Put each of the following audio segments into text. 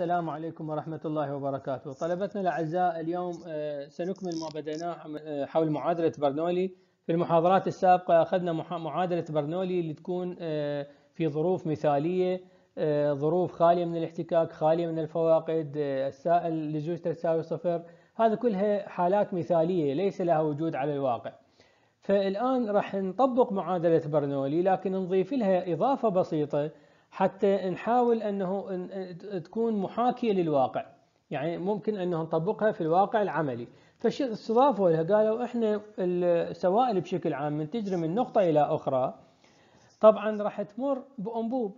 السلام عليكم ورحمة الله وبركاته طلبتنا الأعزاء اليوم آه، سنكمل ما بدأناه آه، حول معادلة برنولي في المحاضرات السابقة أخذنا معادلة برنولي اللي تكون آه، في ظروف مثالية ظروف خالية من الاحتكاك خالية من الفواقد السائل لزوجته تساوي صفر هذا كلها حالات مثالية ليس لها وجود على الواقع فالآن راح نطبق معادلة برنولي لكن نضيف لها إضافة بسيطة حتى نحاول انه تكون محاكيه للواقع يعني ممكن انه نطبقها في الواقع العملي فاستضافوا لها قالوا احنا السوائل بشكل عام من تجري من نقطه الى اخرى طبعا راح تمر بانبوب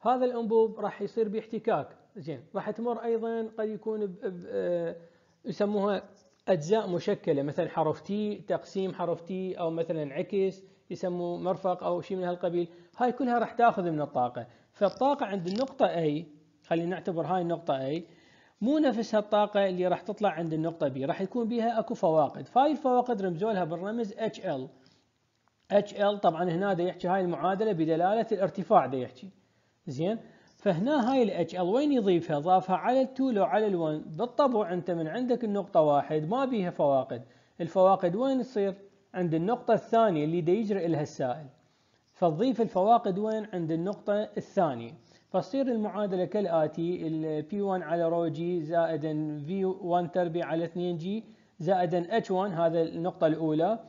هذا الانبوب راح يصير باحتكاك زين راح تمر ايضا قد يكون ب ب آه، يسموها اجزاء مشكله مثلا حرف تي تقسيم حرف تي او مثلا عكس يسموه مرفق او شيء من هالقبيل هاي كلها راح تاخذ من الطاقة فالطاقة عند النقطة A خلينا نعتبر هاي النقطة A مو نفسها الطاقة اللي راح تطلع عند النقطة B راح يكون بيها اكو فواقد فهاي الفواقد رمزوا لها بالرمز HL HL طبعا هنا دا يحكي هاي المعادلة بدلالة الارتفاع دا يحكي زين فهنا هاي ال HL وين يضيفها؟ ضافها على ال 2 لو على ال 1 بالطبع انت من عندك النقطة واحد ما بيها فواقد الفواقد وين تصير؟ عند النقطة الثانية اللي دا يجري لها السائل فتضيف الفواقد وين عند النقطة الثانية فتصير المعادلة كالآتي ال P1 على رو جي زائدا V1 تربيع على 2 جي زائدا H1 هذا النقطة الأولى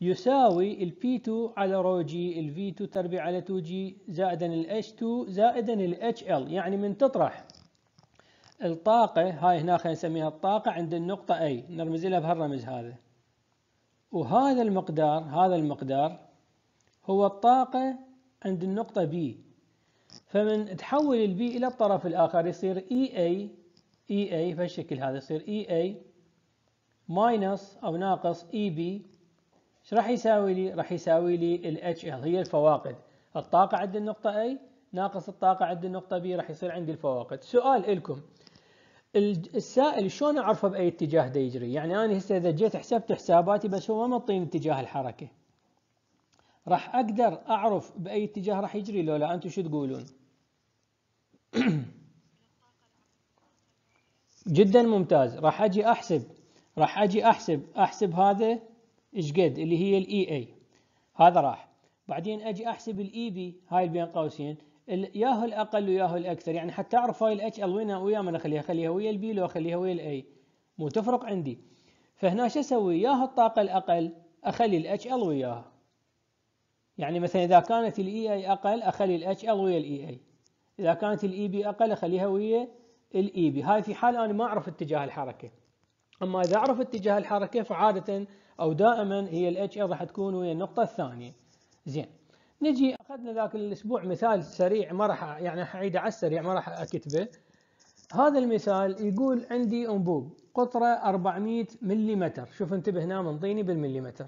يساوي ال P2 على رو جي ال V2 تربيع على 2 جي زائدا ال H2 زائدا ال HL يعني من تطرح الطاقة هاي هنا خلينا نسميها الطاقة عند النقطة A نرمز لها بهالرمز هذا وهذا المقدار هذا المقدار هو الطاقة عند النقطة B فمن تحول البي إلى الطرف الآخر يصير EA EA بهالشكل هذا يصير EA ماينس أو ناقص EB ايش راح يساوي لي؟ راح يساوي لي ال HL هي الفواقد الطاقة عند النقطة A ناقص الطاقة عند النقطة B راح يصير عندي الفواقد سؤال إلكم السائل شلون أعرفه بأي اتجاه دا يجري؟ يعني أنا هسه إذا جيت حسبت حساباتي بس هو ما معطيني اتجاه الحركة راح اقدر اعرف باي اتجاه راح يجري لو لا انتم شو تقولون جدا ممتاز راح اجي احسب راح اجي احسب احسب هذا ايش قد اللي هي الاي اي e هذا راح بعدين اجي احسب الاي بي e هاي بين قوسين ياهو الاقل وياهو الاكثر يعني حتى اعرف هاي الاتش ال وين ويا من اخليها اخليها ويا البي لو اخليها ويا الاي مو تفرق عندي فهنا شو اسوي ياهو الطاقه الاقل اخلي الاتش ال وياها يعني مثلا إذا كانت الإي أي e أقل أخلي الاتش ال ويا الإي أي e إذا كانت الإي بي e أقل أخليها ويا الإي بي هاي في حال أنا ما أعرف اتجاه الحركة أما إذا أعرف اتجاه الحركة فعادة أو دائما هي الاتش ال راح تكون ويا النقطة الثانية زين نجي أخذنا ذاك الأسبوع مثال سريع ما راح يعني أعيده على السريع ما راح أكتبه هذا المثال يقول عندي أنبوب قطره 400 ملم شوف انتبه هنا منطيني بالمليمتر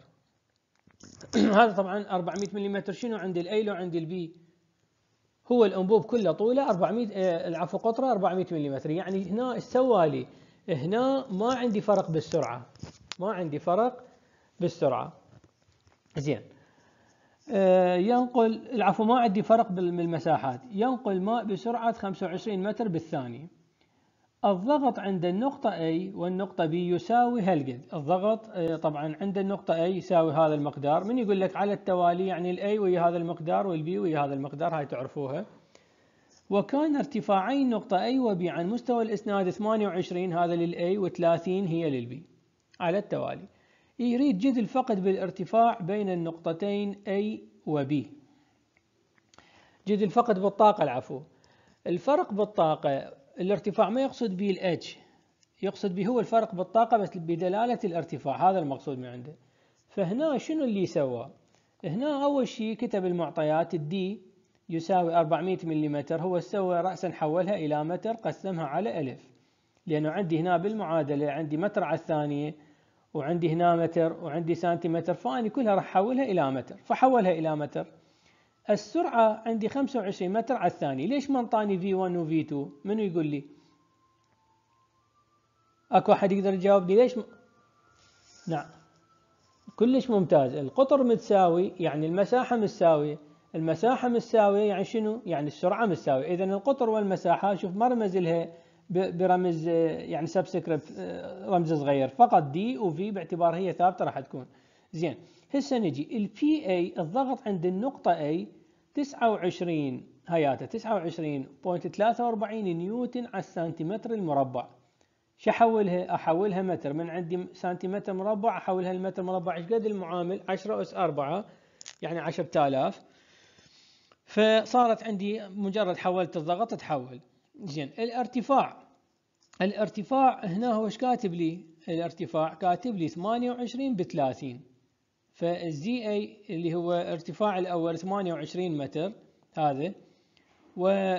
هذا طبعا 400 ملم شنو عندي الاي لو عندي البي هو الانبوب كله طوله 400 آه، العفو قطره 400 ملم يعني هنا ايش سوى لي؟ هنا ما عندي فرق بالسرعه ما عندي فرق بالسرعه زين آه، ينقل العفو ما عندي فرق بالمساحات ينقل ماء بسرعه 25 متر بالثانيه الضغط عند النقطة A والنقطة B يساوي هالقد الضغط آه، طبعا عند النقطة A يساوي هذا المقدار من يقول لك على التوالي يعني الـ A ويا هذا المقدار والـ B ويا هذا المقدار هاي تعرفوها وكان ارتفاعي نقطة A و B عن مستوى الإسناد 28 هذا للـ A و30 هي للـ B على التوالي يريد جد الفقد بالارتفاع بين النقطتين A و B جد الفقد بالطاقة العفو الفرق بالطاقة الارتفاع ما يقصد به الاتش يقصد به هو الفرق بالطاقة بس بدلالة الارتفاع هذا المقصود من عنده فهنا شنو اللي سوى هنا أول شيء كتب المعطيات الدي يساوي 400 ملم هو سوى رأسا حولها إلى متر قسمها على ألف لأنه عندي هنا بالمعادلة عندي متر على الثانية وعندي هنا متر وعندي سنتيمتر فأني كلها راح أحولها إلى متر فحولها إلى متر السرعة عندي 25 متر على الثاني ليش ما انطاني V1 و V2 منو يقول لي اكو احد يقدر يجاوبني ليش م... نعم كلش ممتاز القطر متساوي يعني المساحة متساوية المساحة متساوية يعني شنو يعني السرعة متساوية اذا القطر والمساحة شوف مرمز لها برمز يعني سبسكريبت آه، رمز صغير فقط دي وفي باعتبار هي ثابتة راح تكون زين هسه نجي البي اي الضغط عند النقطة A 29 هياته 29.43 نيوتن على السنتيمتر المربع شو احولها؟ احولها متر من عندي سنتيمتر مربع احولها لمتر مربع ايش قد المعامل؟ 10 اس 4 يعني 10000 فصارت عندي مجرد حولت الضغط تحول زين الارتفاع الارتفاع هنا هو ايش كاتب لي؟ الارتفاع كاتب لي 28 ب 30 فالزي اي اللي هو ارتفاع الاول 28 متر هذا و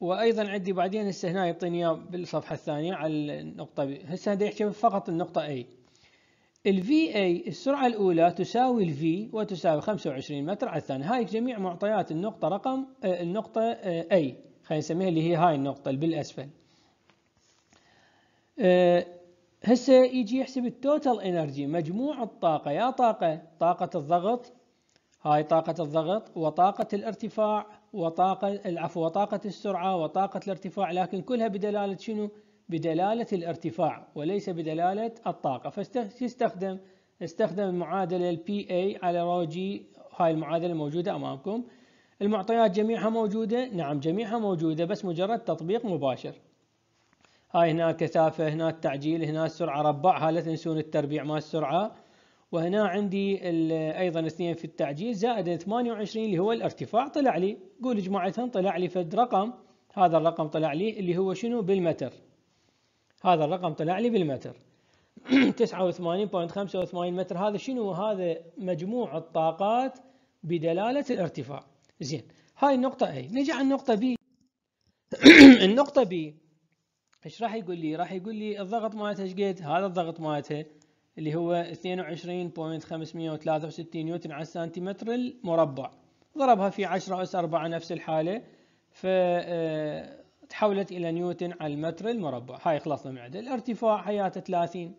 وايضا عندي بعدين هسه هنا يعطيني اياه بالصفحه الثانيه على النقطه بي. هسه هذا يحكي فقط النقطه اي الفي اي السرعه الاولى تساوي الفي وتساوي 25 متر على الثانيه هاي جميع معطيات النقطه رقم آه، النقطه اي آه، خلينا نسميها اللي هي هاي النقطه اللي بالاسفل آه، هسه يجي يحسب التوتال انرجي مجموع الطاقة يا طاقة طاقة الضغط هاي طاقة الضغط وطاقة الارتفاع وطاقة العفو وطاقة السرعة وطاقة الارتفاع لكن كلها بدلالة شنو؟ بدلالة الارتفاع وليس بدلالة الطاقة فاستخدم استخدم المعادلة الـ PA على رو جي هاي المعادلة موجودة أمامكم المعطيات جميعها موجودة نعم جميعها موجودة بس مجرد تطبيق مباشر هاي هنا كثافة هنا التعجيل هنا السرعة ربعها لا تنسون التربيع مال السرعة وهنا عندي ايضا اثنين في التعجيل زائد 28 اللي هو الارتفاع طلع لي قول جماعتهم طلع لي فد رقم هذا الرقم طلع لي اللي هو شنو بالمتر هذا الرقم طلع لي بالمتر 89.85 متر هذا شنو هذا مجموع الطاقات بدلالة الارتفاع زين هاي النقطة A نجي على النقطة B النقطة B ايش راح يقول لي راح يقول لي الضغط مالته ايش قد هذا الضغط مالته اللي هو 22.563 نيوتن على السنتيمتر المربع ضربها في 10 اس 4 نفس الحاله ف آه، تحولت الى نيوتن على المتر المربع هاي خلصنا من الارتفاع حياته 30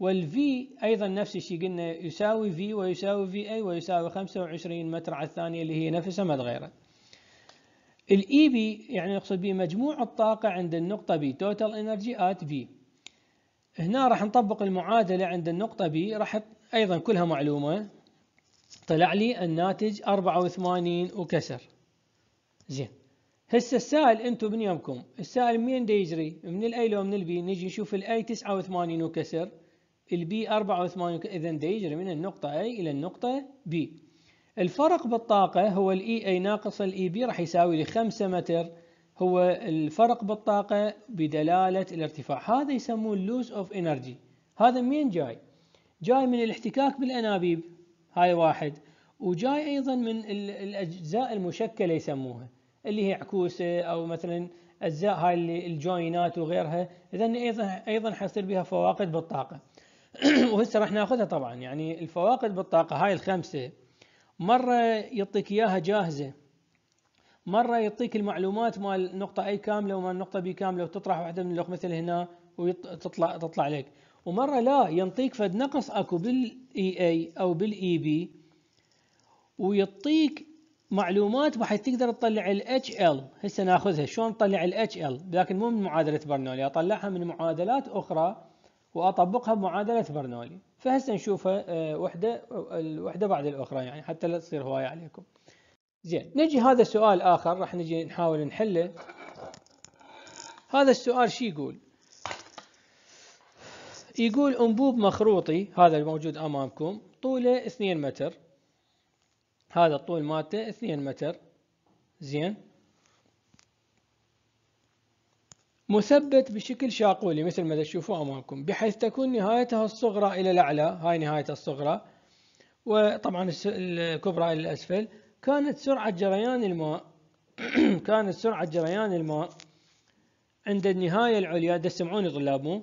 والفي ايضا نفس الشيء قلنا يساوي في ويساوي في اي ويساوي 25 متر على الثانيه اللي هي نفسها ما تغيرت الاي بي يعني نقصد به مجموع الطاقة عند النقطة بي توتال انرجي ات في هنا راح نطبق المعادلة عند النقطة بي راح ايضا كلها معلومة طلع لي الناتج 84 وكسر زين هسه السائل انتم من يومكم السائل منين دا يجري من الاي لو من البي نجي نشوف الاي 89 وكسر البي 84 اذا يجري من النقطة اي الى النقطة بي الفرق بالطاقة هو الاي اي e ناقص الاي بي e راح يساوي لي 5 متر هو الفرق بالطاقة بدلالة الارتفاع هذا يسموه اللوس اوف انرجي هذا منين جاي؟ جاي من الاحتكاك بالانابيب هاي واحد وجاي ايضا من الاجزاء المشكلة يسموها اللي هي عكوسة او مثلا اجزاء هاي اللي الجوينات وغيرها اذا ايضا ايضا حيصير بها فواقد بالطاقة وهسه راح ناخذها طبعا يعني الفواقد بالطاقة هاي الخمسة مرة يعطيك إياها جاهزة مرة يعطيك المعلومات مال نقطة أي كاملة ومال نقطة بي كاملة وتطرح واحدة من اللوك مثل هنا وتطلع تطلع لك ومرة لا ينطيك فد نقص أكو بالإي أي e أو بالإي بي e ويعطيك معلومات بحيث تقدر تطلع ال HL هسه ناخذها شلون نطلع ال HL لكن مو من معادلة برنولي اطلعها من معادلات أخرى واطبقها بمعادله برنولي فهسه نشوفها آه، وحده الوحده بعد الاخرى يعني حتى لا تصير هوايه عليكم زين نجي هذا سؤال اخر راح نجي نحاول نحله هذا السؤال شو يقول يقول انبوب مخروطي هذا الموجود امامكم طوله 2 متر هذا الطول مالته 2 متر زين مثبت بشكل شاقولي مثل ما تشوفوا أمامكم بحيث تكون نهايتها الصغرى إلى الأعلى هاي نهاية الصغرى وطبعا الكبرى إلى الأسفل كانت سرعة جريان الماء كانت سرعة جريان الماء عند النهاية العليا تسمعوني طلاب مو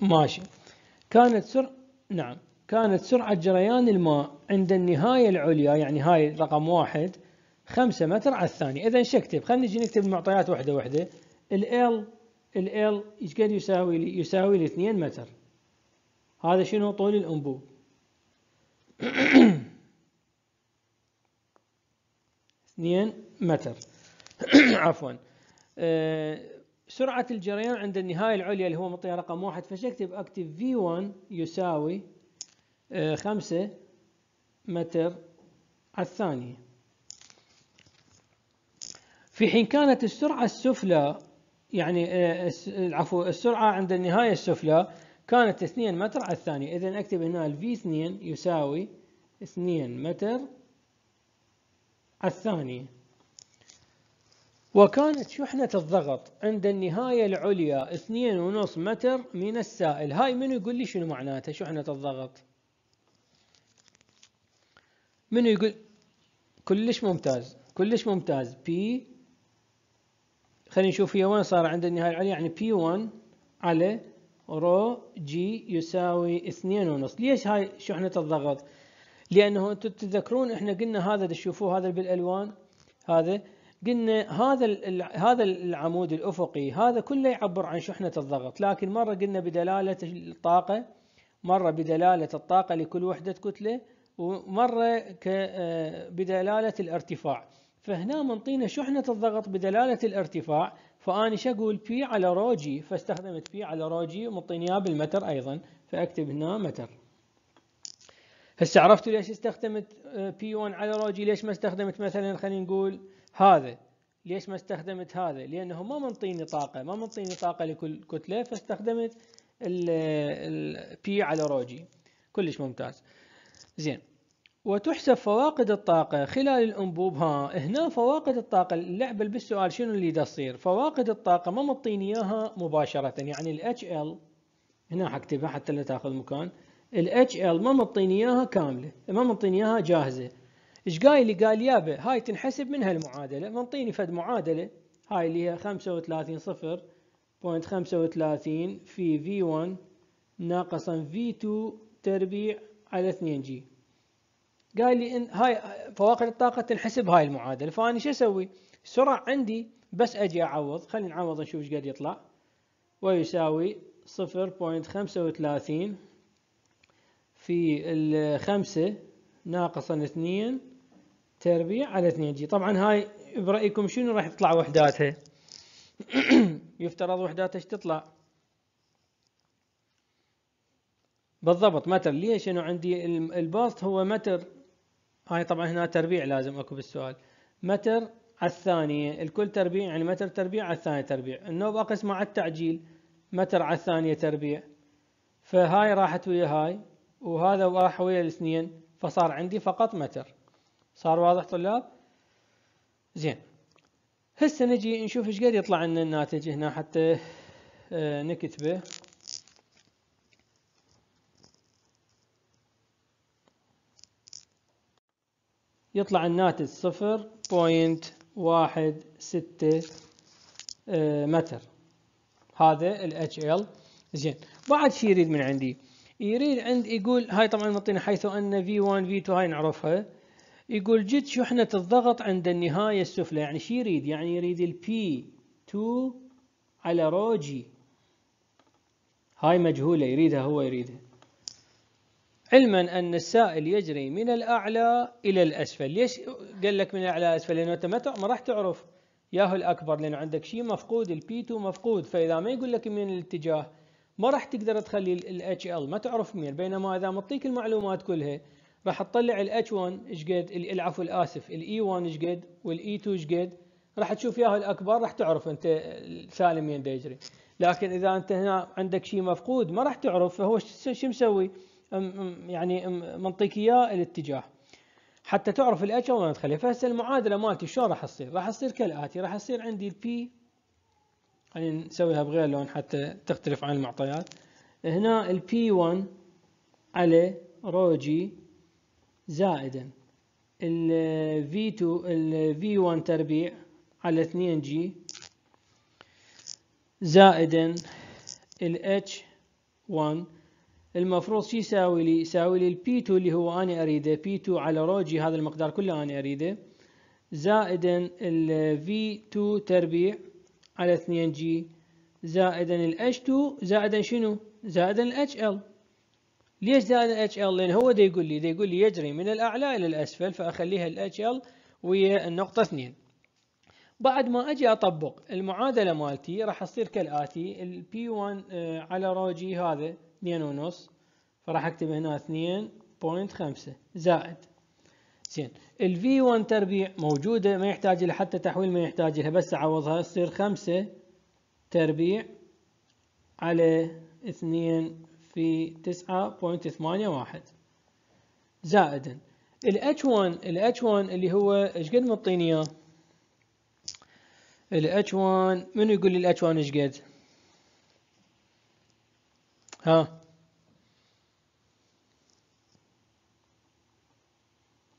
ماشي كانت سرعة نعم كانت سرعة جريان الماء عند النهاية العليا يعني هاي رقم واحد 5 متر على الثانية إذا شو اكتب خلينا نجي نكتب المعطيات واحدة واحدة ال ال ايش قد يساوي لي يساوي لي 2 متر هذا شنو طول الأنبوب اثنين متر عفوا آه، سرعة الجريان عند النهاية العليا اللي هو مطية رقم واحد فش اكتب اكتب V1 يساوي آه، خمسة متر على الثانية في حين كانت السرعة السفلى يعني آه، عفوا السرعة عند النهاية السفلى كانت 2 متر على الثانية إذا أكتب هنا الفي 2 يساوي 2 متر على الثانية وكانت شحنة الضغط عند النهاية العليا 2.5 متر من السائل هاي منو يقول لي شنو معناتها شحنة الضغط منو يقول كلش ممتاز كلش ممتاز بي خلينا نشوف هي وين صار عند النهاية العليا يعني بي 1 على رو جي يساوي اثنين ونص ليش هاي شحنة الضغط لأنه أنتم تتذكرون إحنا قلنا هذا تشوفوه هذا بالألوان هذا قلنا هذا هذا العمود الأفقي هذا كله يعبر عن شحنة الضغط لكن مرة قلنا بدلالة الطاقة مرة بدلالة الطاقة لكل وحدة كتلة ومرة آه بدلالة الارتفاع فهنا منطينا شحنة الضغط بدلالة الارتفاع فأنا أقول بي على روجي فاستخدمت بي على روجي جي بالمتر أيضا فأكتب هنا متر هسه عرفتوا ليش استخدمت بي آه، 1 على روجي ليش ما استخدمت مثلا خلينا نقول هذا ليش ما استخدمت هذا لأنه ما منطيني طاقة ما منطيني طاقة لكل كتلة فاستخدمت البي على روجي كلش ممتاز زين وتحسب فواقد الطاقة خلال الأنبوب ها هنا فواقد الطاقة اللعبة بالسؤال شنو اللي تصير فواقد الطاقة ما مطيني إياها مباشرة يعني ال HL هنا حكتبها حتى لا تاخذ مكان ال HL ما مطيني إياها كاملة ما مطيني إياها جاهزة ايش قايل لي قال يابا هاي تنحسب منها المعادلة منطيني فد معادلة هاي اللي هي 35 صفر بوينت 35 في V1 ناقصا V2 تربيع على 2 جي قال لي ان هاي فواقد الطاقه تنحسب هاي المعادله فانا شو اسوي؟ السرعه عندي بس اجي اعوض خلينا نعوض نشوف ايش قد يطلع ويساوي 0.35 في الخمسة ناقصا اثنين تربيع على اثنين جي طبعا هاي برأيكم شنو راح تطلع وحداتها يفترض وحداتها ايش تطلع بالضبط متر ليش انه عندي الباص هو متر هاي طبعا هنا تربيع لازم اكو بالسؤال متر على الثانية الكل تربيع يعني متر تربيع على الثانية تربيع النوب اقسم مع التعجيل متر على الثانية تربيع فهاي راحت ويا هاي وهذا راح ويا الاثنين فصار عندي فقط متر صار واضح طلاب زين هسه نجي نشوف ايش قد يطلع لنا الناتج هنا حتى آه، نكتبه يطلع الناتج صفر بوينت واحد ستة آه، متر هذا ال HL زين بعد شي يريد من عندي يريد عند يقول هاي طبعا معطينا حيث ان V1 V2 هاي نعرفها يقول جد شحنة الضغط عند النهاية السفلى يعني شي يريد يعني يريد ال P2 على رو جي هاي مجهولة يريدها هو يريدها علما أن السائل يجري من الأعلى إلى الأسفل ليش قال لك من الأعلى أسفل لأنه أنت ما راح تعرف ياهو الأكبر لأنه عندك شيء مفقود البي 2 مفقود فإذا ما يقول لك من الاتجاه ما راح تقدر تخلي الاتش ال ما تعرف مين بينما اذا معطيك المعلومات كلها راح تطلع الاتش 1 ايش قد العفو الاسف الاي 1 e ايش قد والاي 2 e ايش قد راح تشوف ياهو الاكبر راح تعرف انت سالم مين يجري لكن اذا انت هنا عندك شيء مفقود ما راح تعرف فهو شو مسوي؟ يعني منطقيه الاتجاه حتى تعرف الاتش اول ما تخليها فهسه المعادله مالتي شلون راح تصير؟ راح تصير كالاتي راح تصير عندي البي خلينا يعني نسويها بغير لون حتى تختلف عن المعطيات هنا البي 1 على رو جي زائدا الفي 2 الفي 1 تربيع على 2 جي زائدا الاتش 1 المفروض شو يساوي لي يساوي لي البي2 اللي هو أنا أريده بي2 على روجي هذا المقدار كله أنا أريده زائدا ال v 2 تربيع على 2 جي زائدا ال h 2 زائدا شنو زائدا ال HL ليش زائدا الاتش ال لان هو دا يقول لي دا يقول لي يجري من الاعلى الى الاسفل فاخليها ال HL ويا النقطه 2 بعد ما اجي اطبق المعادله مالتي راح تصير كالاتي ال p 1 آه، على رو جي هذا 2 ونص فراح اكتب هنا 2.5 زائد زين ال v 1 تربيع موجودة ما يحتاج لها حتى تحويل ما يحتاج لها بس اعوضها تصير 5 تربيع على 2 في 9.81 زائدا ال H1 ال H1 اللي هو ايش قد مطيني اياه؟ ال H1 منو يقول لي ال H1 ايش قد؟ ها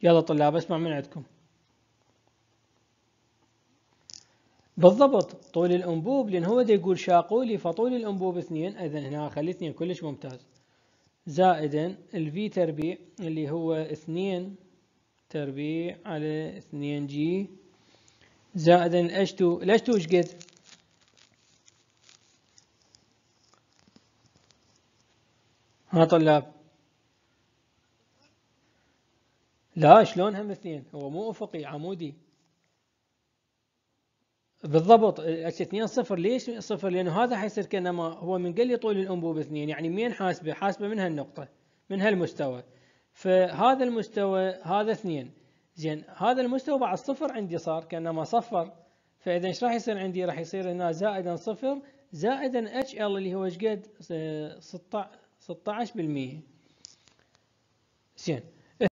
يلا طلاب اسمع من عندكم بالضبط طول الانبوب لان هو دا يقول شاقولي فطول الانبوب اثنين اذا هنا خلي اثنين كلش ممتاز زائدا الفي تربيع اللي هو اثنين تربيع على اثنين جي زائدا الاش 2 الاش 2 ايش قد؟ ها آه، طلاب لا شلون هم اثنين هو مو افقي عمودي بالضبط اتش 2 صفر ليش صفر لانه هذا حيصير كانما هو من قال لي طول الانبوب اثنين يعني مين حاسبه حاسبه من هالنقطه من هالمستوى فهذا المستوى هذا اثنين زين هذا المستوى بعد صفر عندي صار كانما صفر فاذا ايش راح يصير عندي راح يصير هنا زائدا صفر زائدا اتش ال اللي هو ايش قد 16 16% زين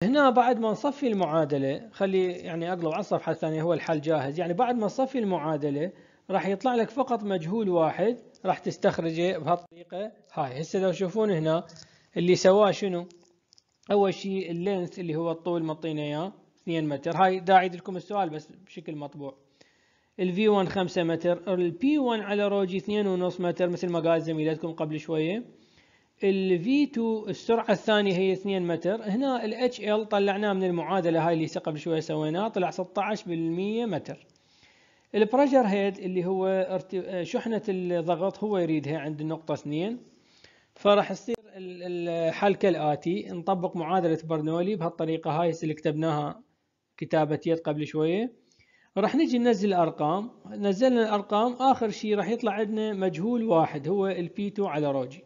هنا بعد ما نصفي المعادله خلي يعني اقلب على الصفحه الثانيه هو الحل جاهز يعني بعد ما نصفي المعادله راح يطلع لك فقط مجهول واحد راح تستخرجه بهالطريقه هاي هسه لو تشوفون هنا اللي سواه شنو اول شيء اللينث اللي هو الطول مطينا اياه 2 متر هاي دا اعيد لكم السؤال بس بشكل مطبوع v 1 5 متر p 1 على روجي 2.5 متر مثل ما قال زميلتكم قبل شويه ال V2 السرعة الثانية هي 2 متر هنا ال HL طلعناه من المعادلة هاي اللي قبل شوية سويناها طلع 16% متر البريشر هيد اللي هو شحنة الضغط هو يريدها عند النقطة 2 فراح يصير الحل كالآتي نطبق معادلة برنولي بهالطريقة هاي اللي كتبناها كتابة يد قبل شوية راح نجي ننزل الأرقام نزلنا الأرقام آخر شي راح يطلع عندنا مجهول واحد هو p 2 على روجي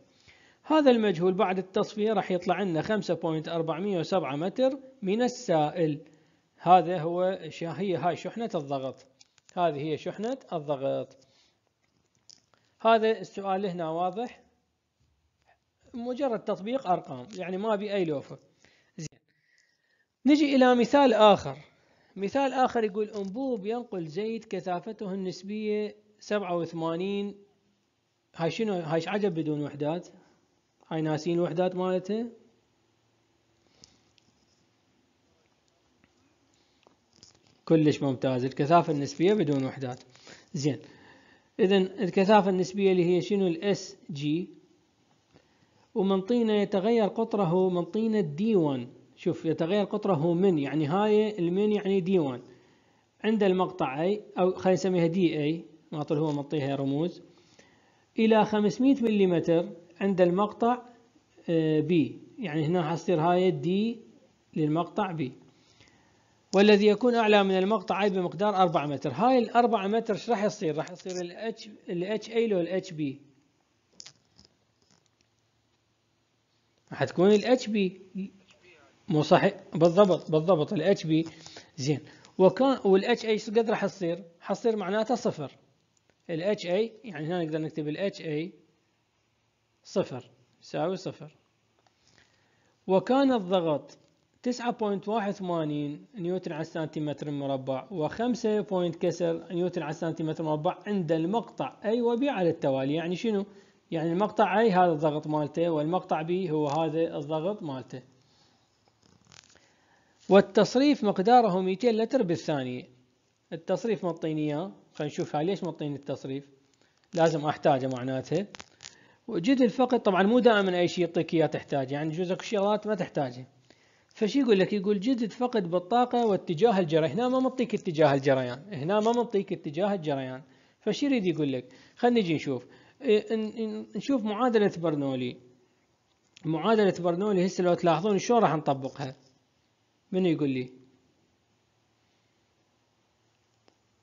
هذا المجهول بعد التصفية راح يطلع لنا 5.407 متر من السائل هذا هو هي هاي شحنة الضغط هذه هي شحنة الضغط هذا السؤال هنا واضح مجرد تطبيق أرقام يعني ما بي أي لوفة زين نجي إلى مثال آخر مثال آخر يقول أنبوب ينقل زيت كثافته النسبية 87 هاي شنو هاي عجب بدون وحدات هاي ناسين الوحدات مالته كلش ممتاز الكثافة النسبية بدون وحدات زين اذا الكثافة النسبية اللي هي شنو الاس جي ومن طينة يتغير قطره من طينة دي 1 شوف يتغير قطره من يعني هاي المن يعني دي 1 عند المقطع اي او خلينا نسميها دي اي ما هو منطيها رموز الى 500 ملم عند المقطع بي آه، يعني هنا حصير هاي دي للمقطع بي والذي يكون أعلى من المقطع أي بمقدار 4 متر هاي ال 4 متر ايش راح يصير راح يصير ال H ال H A لو ال H B راح تكون ال H B مو صحيح بالضبط بالضبط ال H B زين وكان وال H A ايش قد راح تصير حصير معناته صفر ال H A يعني هنا نقدر نكتب ال H A صفر يساوي صفر وكان الضغط 9.81 نيوتن على سنتيمتر مربع و5 بوينت كسر نيوتن على سنتيمتر مربع عند المقطع اي وبي على التوالي يعني شنو؟ يعني المقطع اي هذا الضغط مالته والمقطع بي هو هذا الضغط مالته والتصريف مقداره 200 لتر بالثانية التصريف مطيني اياه خلينا نشوف ليش مطيني التصريف لازم احتاجه معناته وجد الفقد طبعا مو دائما اي شيء يعطيك اياه تحتاجه يعني جزء اكو شغلات ما تحتاجها فش يقول لك يقول جد فقد بالطاقة واتجاه الجري هنا ما منطيك اتجاه الجريان هنا ما منطيك اتجاه الجريان فش يريد يقول لك خلينا نجي نشوف إيه، نشوف معادلة برنولي معادلة برنولي هسه لو تلاحظون شلون راح نطبقها من يقول لي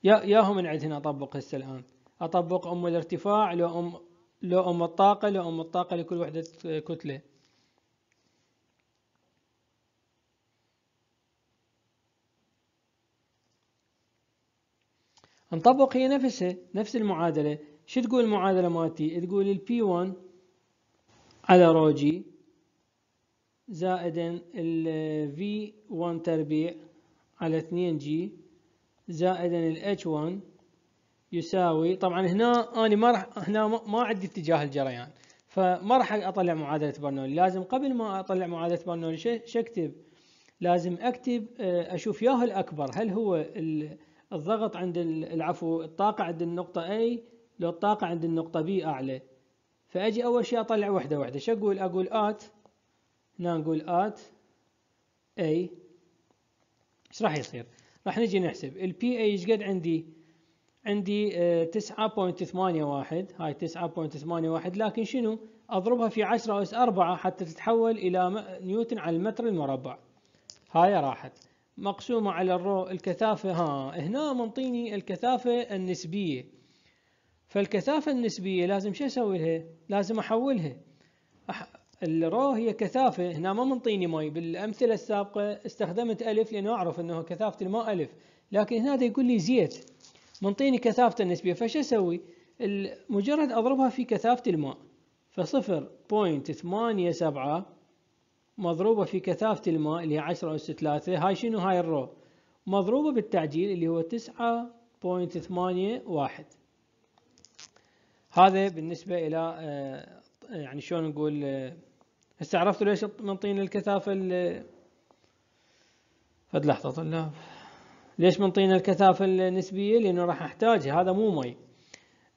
يا ياهم من عند هنا اطبق هسه الان اطبق ام الارتفاع لو ام لأم الطاقة لأم الطاقة لكل وحدة كتلة نطبق هي نفسها نفس المعادلة شو تقول المعادلة مالتي تقول ال P1 على رو جي زائدا ال V1 تربيع على 2 جي زائدا ال H1 يساوي طبعا هنا أنا ما راح هنا ما عندي اتجاه الجريان فما راح أطلع معادلة برنولي لازم قبل ما أطلع معادلة برنولي شو اكتب؟ لازم أكتب آه، أشوف ياه الأكبر هل هو الضغط عند العفو الطاقة عند النقطة A لو الطاقة عند النقطة B أعلى فأجي أول شيء أطلع وحدة وحدة شو أقول أقول آت هنا نقول آت A ايش راح يصير راح نجي نحسب البي اي ايش قد عندي عندي 9.81 آه، هاي 9.81 لكن شنو اضربها في 10 اس 4 حتى تتحول الى نيوتن على المتر المربع هاي راحت مقسومة على الرو الكثافة ها هنا منطيني الكثافة النسبية فالكثافة النسبية لازم شو اسوي لها لازم احولها أح... الرو هي كثافة هنا ما منطيني مي بالامثلة السابقة استخدمت الف لانه اعرف انه كثافة الماء الف لكن هنا يقول لي زيت منطيني كثافته النسبيه فش اسوي مجرد اضربها في كثافه الماء فصفر بوينت ثمانية سبعة مضروبة في كثافة الماء اللي هي عشرة أس ثلاثة هاي شنو هاي الرو مضروبة بالتعجيل اللي هو تسعة بوينت ثمانية واحد هذا بالنسبة إلى آه، يعني شلون نقول هسه آه، عرفتوا ليش منطين الكثافة فد لحظة طلاب ليش منطينا الكثافة النسبية لأنه راح أحتاجها هذا مو مي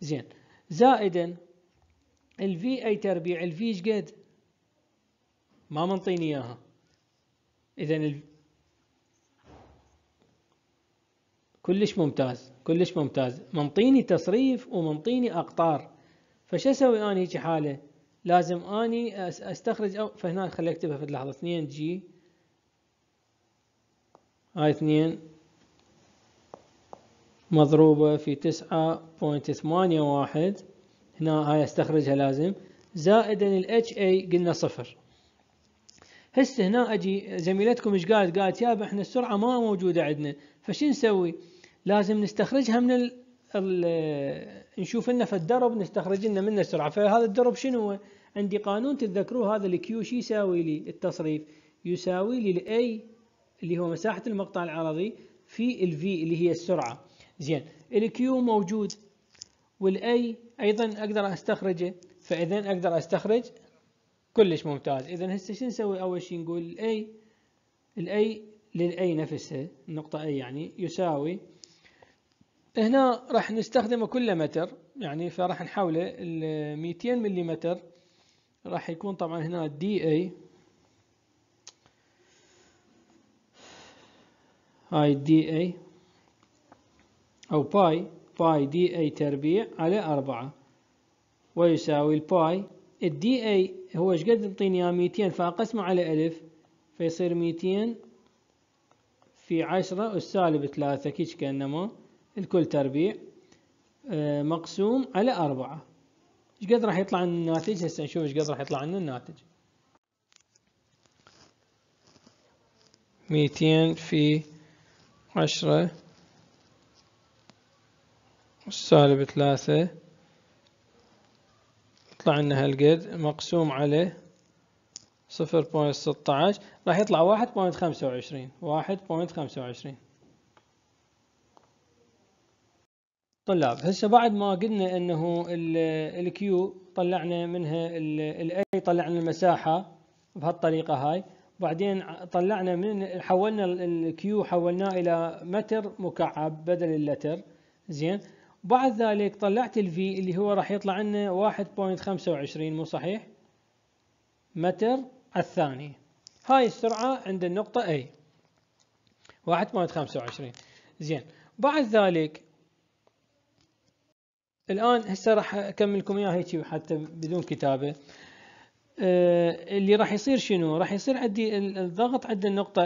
زين زائدا الفي أي تربيع الفي إيش قد ما منطيني إياها إذا ال... كلش ممتاز كلش ممتاز منطيني تصريف ومنطيني أقطار فش أسوي أنا هيجي حالة لازم أني أستخرج أو فهنا خلي أكتبها في اللحظة 2 جي هاي 2 مضروبة في تسعة بوينت ثمانية واحد هنا هاي استخرجها لازم زائدا ال HA قلنا صفر هسه هنا اجي زميلتكم ايش قالت؟ قالت يابا احنا السرعة ما موجودة عندنا فشو نسوي؟ لازم نستخرجها من ال ال نشوف لنا في الدرب نستخرج لنا منه السرعة فهذا الدرب شنو هو؟ عندي قانون تتذكروه هذا الكيو شو يساوي لي التصريف؟ يساوي لي الاي اللي هو مساحة المقطع العرضي في ال V اللي هي السرعة زين الكيو موجود والاي ايضا اقدر استخرجه فاذا اقدر استخرج كلش ممتاز اذا هسه شو نسوي اول شيء نقول الاي الاي للاي نفسها النقطة اي يعني يساوي هنا راح نستخدمه كل متر يعني فراح نحوله ال 200 ملم راح يكون طبعا هنا دي اي هاي دي اي أو باي باي دي اي تربيع على أربعة ويساوي الباي الدي اي هو ايش قد يعطيني ميتين فأقسمه على ألف فيصير ميتين في عشرة والسالب ثلاثة كيش كأنما الكل تربيع آه، مقسوم على أربعة ايش قد راح يطلع لنا الناتج هسه نشوف ايش قد راح يطلع لنا الناتج ميتين في عشرة سالب ثلاثة يطلع لنا هالقد مقسوم عليه صفر بوينت ستة عشر راح يطلع واحد بوينت خمسة وعشرين واحد بوينت خمسة وعشرين طلاب هسه بعد ما قلنا انه الكيو طلعنا منها الاي طلعنا المساحه بهالطريقه هاي وبعدين طلعنا من حولنا الكيو حولناه الى متر مكعب بدل اللتر زين بعد ذلك طلعت الفي اللي هو راح يطلع لنا 1.25 مو صحيح متر الثاني هاي السرعة عند النقطة A 1.25 زين بعد ذلك الآن هسه راح أكملكم إياها هيك حتى بدون كتابة آه، اللي راح يصير شنو؟ راح يصير عندي الضغط عند النقطة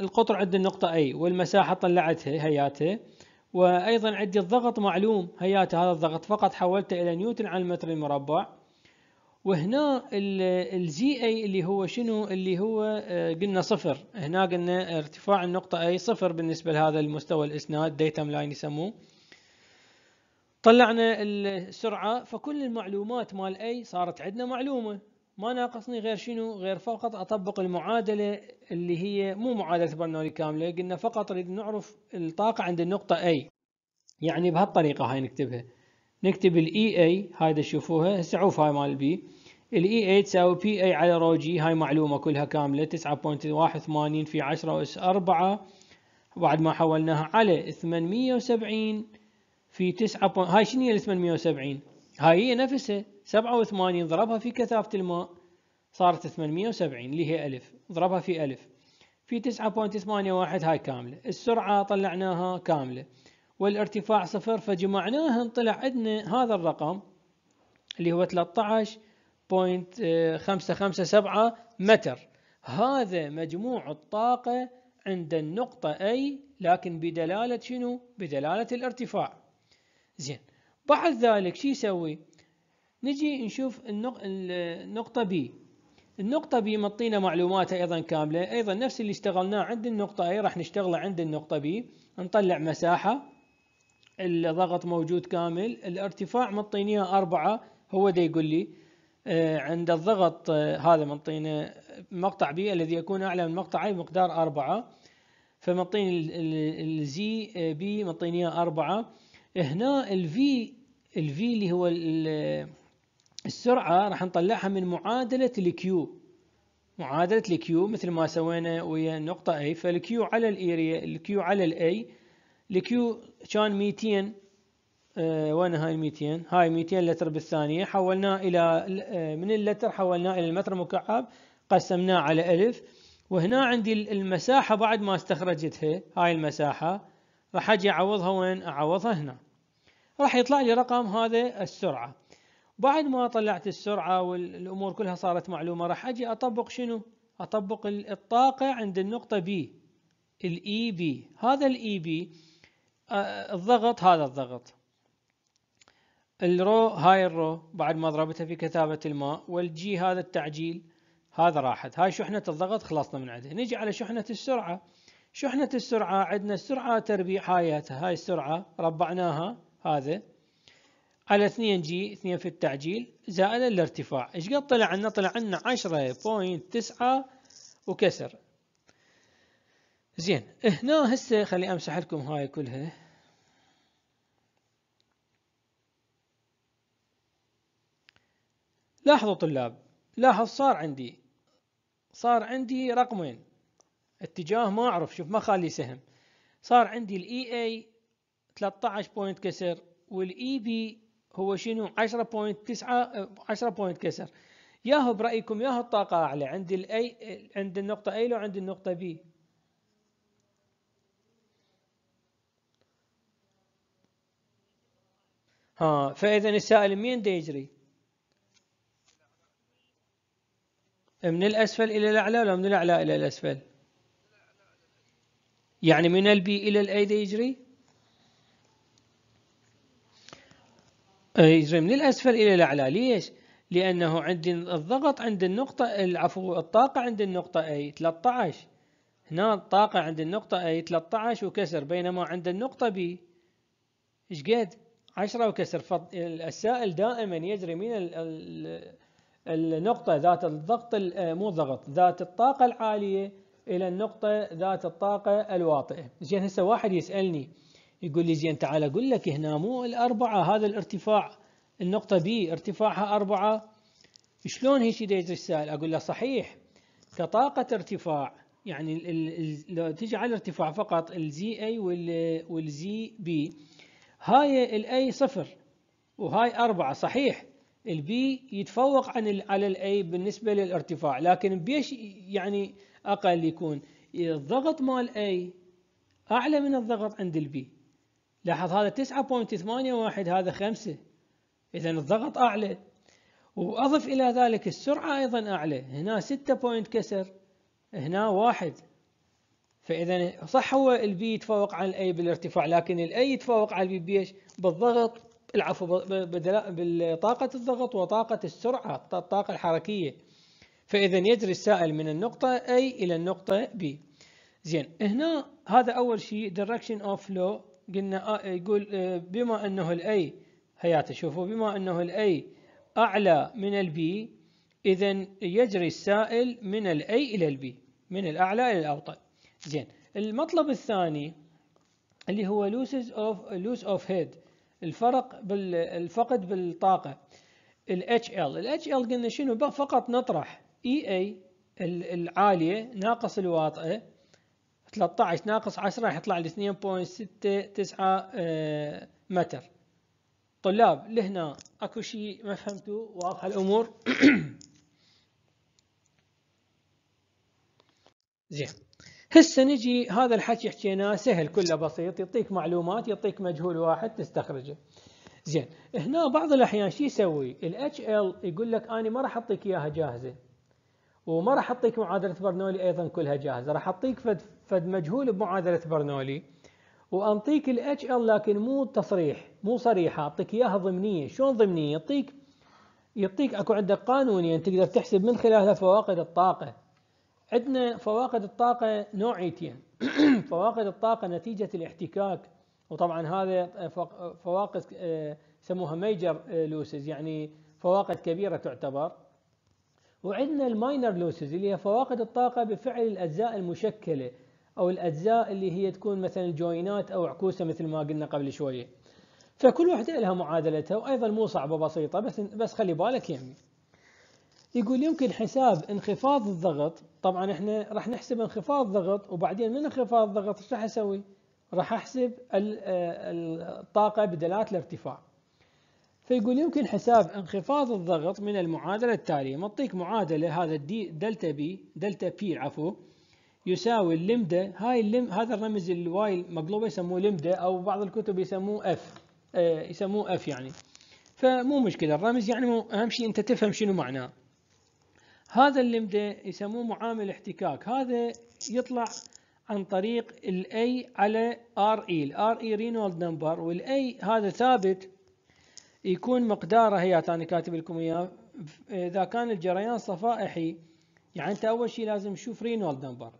القطر عند النقطة A والمساحة طلعتها هياتها وأيضا عندي الضغط معلوم هياته هذا الضغط فقط حولته إلى نيوتن على المتر المربع وهنا الجي اي اللي هو شنو اللي هو آه، قلنا صفر هنا قلنا ارتفاع النقطة اي صفر بالنسبة لهذا المستوى الاسناد ديتام لاين يسموه طلعنا السرعة فكل المعلومات مال اي صارت عندنا معلومة ما ناقصني غير شنو غير فقط اطبق المعادله اللي هي مو معادله برنولي كامله قلنا فقط نريد نعرف الطاقه عند النقطه A يعني بهالطريقه هاي نكتبها نكتب الـ EA هاي تشوفوها هسه عوف هاي مال بي الـ EA تساوي بي اي على رو جي هاي معلومه كلها كامله 9.81 في 10 اس 4 بعد ما حولناها على 870 في 9 هاي شنو هي الـ 870 هاي هي نفسها 87 ضربها في كثافة الماء صارت 870 اللي هي ألف ضربها في ألف في 9.81 هاي كاملة السرعة طلعناها كاملة والارتفاع صفر فجمعناها طلع عندنا هذا الرقم اللي هو 13.557 متر هذا مجموع الطاقة عند النقطة أي لكن بدلالة شنو؟ بدلالة الارتفاع زين بعد ذلك شو يسوي؟ نجي نشوف النقطة B النقطة B مطينا معلوماتها أيضا كاملة أيضا نفس اللي اشتغلناه عند النقطة A راح نشتغله عند النقطة B نطلع مساحة الضغط موجود كامل الارتفاع مطينيه أربعة هو دا يقول لي آه، عند الضغط آه، هذا منطينا مقطع بي الذي يكون أعلى من مقطع أي بمقدار أربعة ال الزي بي آه، منطينيها أربعة هنا الفي الفي اللي هو السرعة راح نطلعها من معادلة الكيو معادلة الكيو مثل ما سوينا ويا النقطة A فالكيو على الإيريا الكيو على الأي الكيو كان 200 آه، وين هاي 200 هاي 200 لتر بالثانية حولناه إلى آه، من اللتر حولناه إلى المتر مكعب قسمناه على ألف وهنا عندي المساحة بعد ما استخرجتها هاي المساحة راح أجي أعوضها وين أعوضها هنا راح يطلع لي رقم هذا السرعة بعد ما طلعت السرعة والأمور كلها صارت معلومة راح أجي أطبق شنو؟ أطبق الطاقة عند النقطة B الإي بي e هذا الإي e آه، بي الضغط هذا الضغط الرو هاي الرو بعد ما ضربتها في كثافة الماء والجي هذا التعجيل هذا راحت هاي شحنة الضغط خلصنا من عندها نجي على شحنة السرعة شحنة السرعة عندنا السرعة تربيع حاياتها هاي السرعة ربعناها هذا على 2 جي 2 في التعجيل زائد الارتفاع ايش قد طلع عنا طلع عنا 10.9 وكسر زين هنا هسه خلي امسح لكم هاي كلها لاحظوا طلاب لاحظ صار عندي صار عندي رقمين اتجاه ما اعرف شوف ما خالي سهم صار عندي الاي اي 13 بوينت كسر والاي بي e هو شنو 10.9 10 آه، بوينت كسر ياهو برايكم ياهو الطاقه اعلى عند الاي عند النقطه A لو عند النقطه B ها فاذا السائل مين دا يجري من الاسفل الى الاعلى ولا من الاعلى الى الاسفل يعني من البي الى الاي دا يجري يجري إيه، من الأسفل إلى الأعلى ليش؟ لأنه عندي الضغط عند النقطة العفو الطاقة عند النقطة اي 13 هنا الطاقة عند النقطة اي 13 وكسر بينما عند النقطة بي إيش قد؟ 10 وكسر فالسائل دائما يجري من النقطة ذات الضغط آه، مو ضغط ذات الطاقة العالية إلى النقطة ذات الطاقة الواطئة زين هسه واحد يسألني يقول لي زين تعال أقول لك هنا مو الأربعة هذا الارتفاع النقطة بي ارتفاعها أربعة شلون هيك يجري السائل أقول له صحيح كطاقة ارتفاع يعني لو تجي على الارتفاع فقط الزي اي والزي بي هاي الاي صفر وهاي أربعة صحيح البي يتفوق عن على الاي بالنسبة للارتفاع لكن بيش يعني أقل يكون الضغط مال اي أعلى من الضغط عند البي لاحظ هذا 9.81 هذا 5 إذا الضغط أعلى وأضف إلى ذلك السرعة أيضا أعلى هنا 6 بوينت كسر هنا واحد فإذا صح هو البي يتفوق على الأي بالارتفاع لكن الأي يتفوق على البي بيش بالضغط العفو بطاقة الضغط وطاقة السرعة الطاقة الحركية فإذا يجري السائل من النقطة اي إلى النقطة بي زين هنا هذا أول شيء direction of flow قلنا آه، يقول آه، بما أنه الأي هياته شوفوا بما أنه الأي أعلى من البي إذا يجري السائل من الأي إلى البي من الأعلى إلى الأوطى زين المطلب الثاني اللي هو لوسز اوف لوس اوف هيد الفرق بالفقد بالطاقة ال HL ال HL قلنا شنو فقط نطرح EA العالية ناقص الواطئة 13 ناقص 10 راح يطلع لي 2.69 آه، متر طلاب لهنا اكو شيء ما فهمتوا واضحه الامور زين هسه نجي هذا الحكي حكيناه سهل كله بسيط يعطيك معلومات يعطيك مجهول واحد تستخرجه زين هنا بعض الاحيان شو يسوي ال HL يقول لك انا ما راح اعطيك اياها جاهزه وما راح اعطيك معادله برنولي ايضا كلها جاهزه راح اعطيك فد, فد مجهول بمعادله برنولي وانطيك الاتش ال لكن مو تصريح مو صريحه اعطيك اياها ضمنيه شلون ضمنيه يعطيك يعطيك اكو عندك يعني تقدر تحسب من خلالها فواقد الطاقه عندنا فواقد الطاقه نوعيتين فواقد الطاقه نتيجه الاحتكاك وطبعا هذا فواقد آه، يسموها ميجر لوسز آه، يعني فواقد كبيره تعتبر وعندنا الماينر لوسز اللي هي فواقد الطاقة بفعل الأجزاء المشكلة أو الأجزاء اللي هي تكون مثلا جوينات أو عكوسة مثل ما قلنا قبل شوية فكل واحدة لها معادلتها وأيضا مو صعبة بسيطة بس بس خلي بالك يعني يقول يمكن حساب انخفاض الضغط طبعا احنا راح نحسب انخفاض ضغط وبعدين من انخفاض الضغط ايش راح اسوي؟ راح احسب آه، الطاقة بدلالة الارتفاع فيقول يمكن حساب انخفاض الضغط من المعادلة التالية مطيك معادلة هذا الدي دلتا بي دلتا بي عفوا يساوي اللمدة هاي اللم هذا الرمز الواي مقلوبة يسموه لمدة أو بعض الكتب يسموه اف آه يسموه اف يعني فمو مشكلة الرمز يعني أهم شيء أنت تفهم شنو معناه هذا اللمدة يسموه معامل احتكاك هذا يطلع عن طريق الاي على ار اي الار اي رينولد نمبر والاي هذا ثابت يكون مقداره هي انا كاتب لكم اياه اذا كان الجريان صفائحي يعني انت اول شيء لازم تشوف رينولد نمبر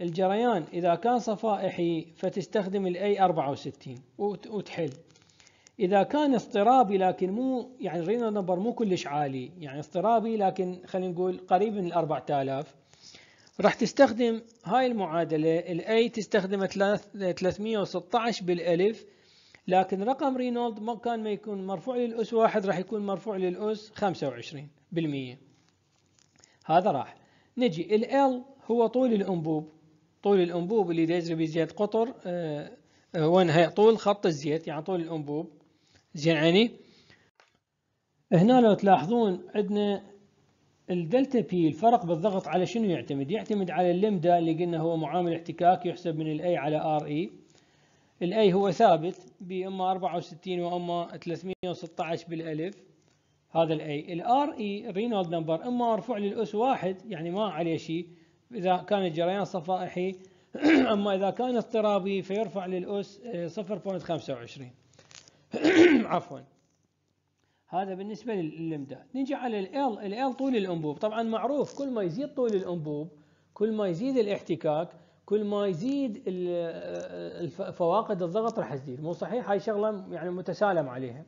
الجريان اذا كان صفائحي فتستخدم الاي 64 وتحل اذا كان اضطرابي لكن مو يعني رينولد نمبر مو كلش عالي يعني اضطرابي لكن خلينا نقول قريب من ال 4000 راح تستخدم هاي المعادله الاي تستخدم 316 بالالف لكن رقم رينولد ما كان ما يكون مرفوع للأس واحد راح يكون مرفوع للأس 25% هذا راح نجي ال L هو طول الأنبوب طول الأنبوب اللي يجري بزيادة قطر آه،, آه وين طول خط الزيت يعني طول الأنبوب زين يعني هنا لو تلاحظون عندنا الدلتا بي الفرق بالضغط على شنو يعتمد؟ يعتمد على اللمدا اللي قلنا هو معامل احتكاك يحسب من الاي على ار اي e. الاي هو ثابت باما 64 واما 316 بالالف هذا الاي الار اي رينولد نمبر اما مرفوع للاس واحد يعني ما عليه شيء اذا كان الجريان صفائحي اما اذا كان اضطرابي فيرفع للاس 0.25 آه، عفوا هذا بالنسبه للامداد نجي على ال ال طول الانبوب طبعا معروف كل ما يزيد طول الانبوب كل ما يزيد الاحتكاك كل ما يزيد فواقد الضغط راح تزيد مو صحيح هاي شغله يعني متسالم عليها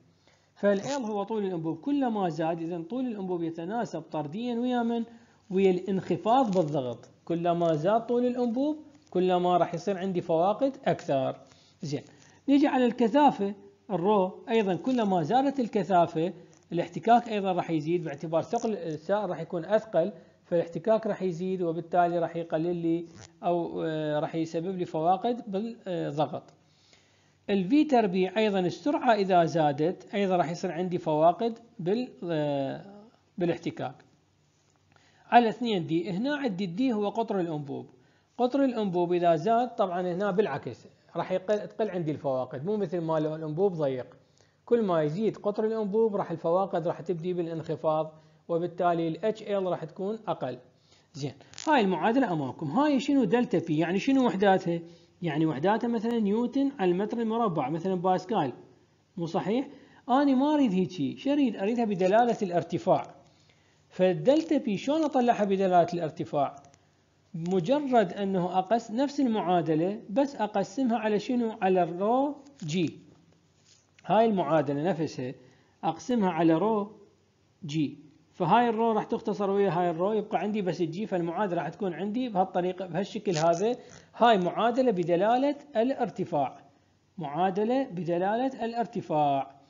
فالال هو طول الانبوب كلما زاد اذا طول الانبوب يتناسب طرديا ويا من ويا الانخفاض بالضغط كلما زاد طول الانبوب كلما راح يصير عندي فواقد اكثر زين نيجي على الكثافه الرو ايضا كلما زادت الكثافه الاحتكاك ايضا راح يزيد باعتبار ثقل السائل راح يكون اثقل فالاحتكاك راح يزيد وبالتالي راح يقلل لي او آه، راح يسبب لي فواقد بالضغط الفي تربيع ايضا السرعه اذا زادت ايضا راح يصير عندي فواقد بال آه، بالاحتكاك على 2 دي هنا عندي الدي هو قطر الانبوب قطر الانبوب اذا زاد طبعا هنا بالعكس راح يقل تقل عندي الفواقد مو مثل ما لو الانبوب ضيق كل ما يزيد قطر الانبوب راح الفواقد راح تبدي بالانخفاض وبالتالي ال HL راح تكون أقل زين هاي المعادلة أمامكم هاي شنو دلتا بي يعني شنو وحداتها يعني وحداتها مثلا نيوتن على المتر المربع مثلا باسكال مو صحيح أنا ما أريد هيجي شريد أريدها بدلالة الارتفاع فالدلتا بي شلون أطلعها بدلالة الارتفاع مجرد أنه أقس نفس المعادلة بس أقسمها على شنو على الرو جي هاي المعادلة نفسها أقسمها على رو جي فهاي الرو راح تختصر ويا هاي الرو يبقى عندي بس الجي فالمعادله راح تكون عندي بهالطريقه بهالشكل هذا هاي معادله بدلاله الارتفاع معادله بدلاله الارتفاع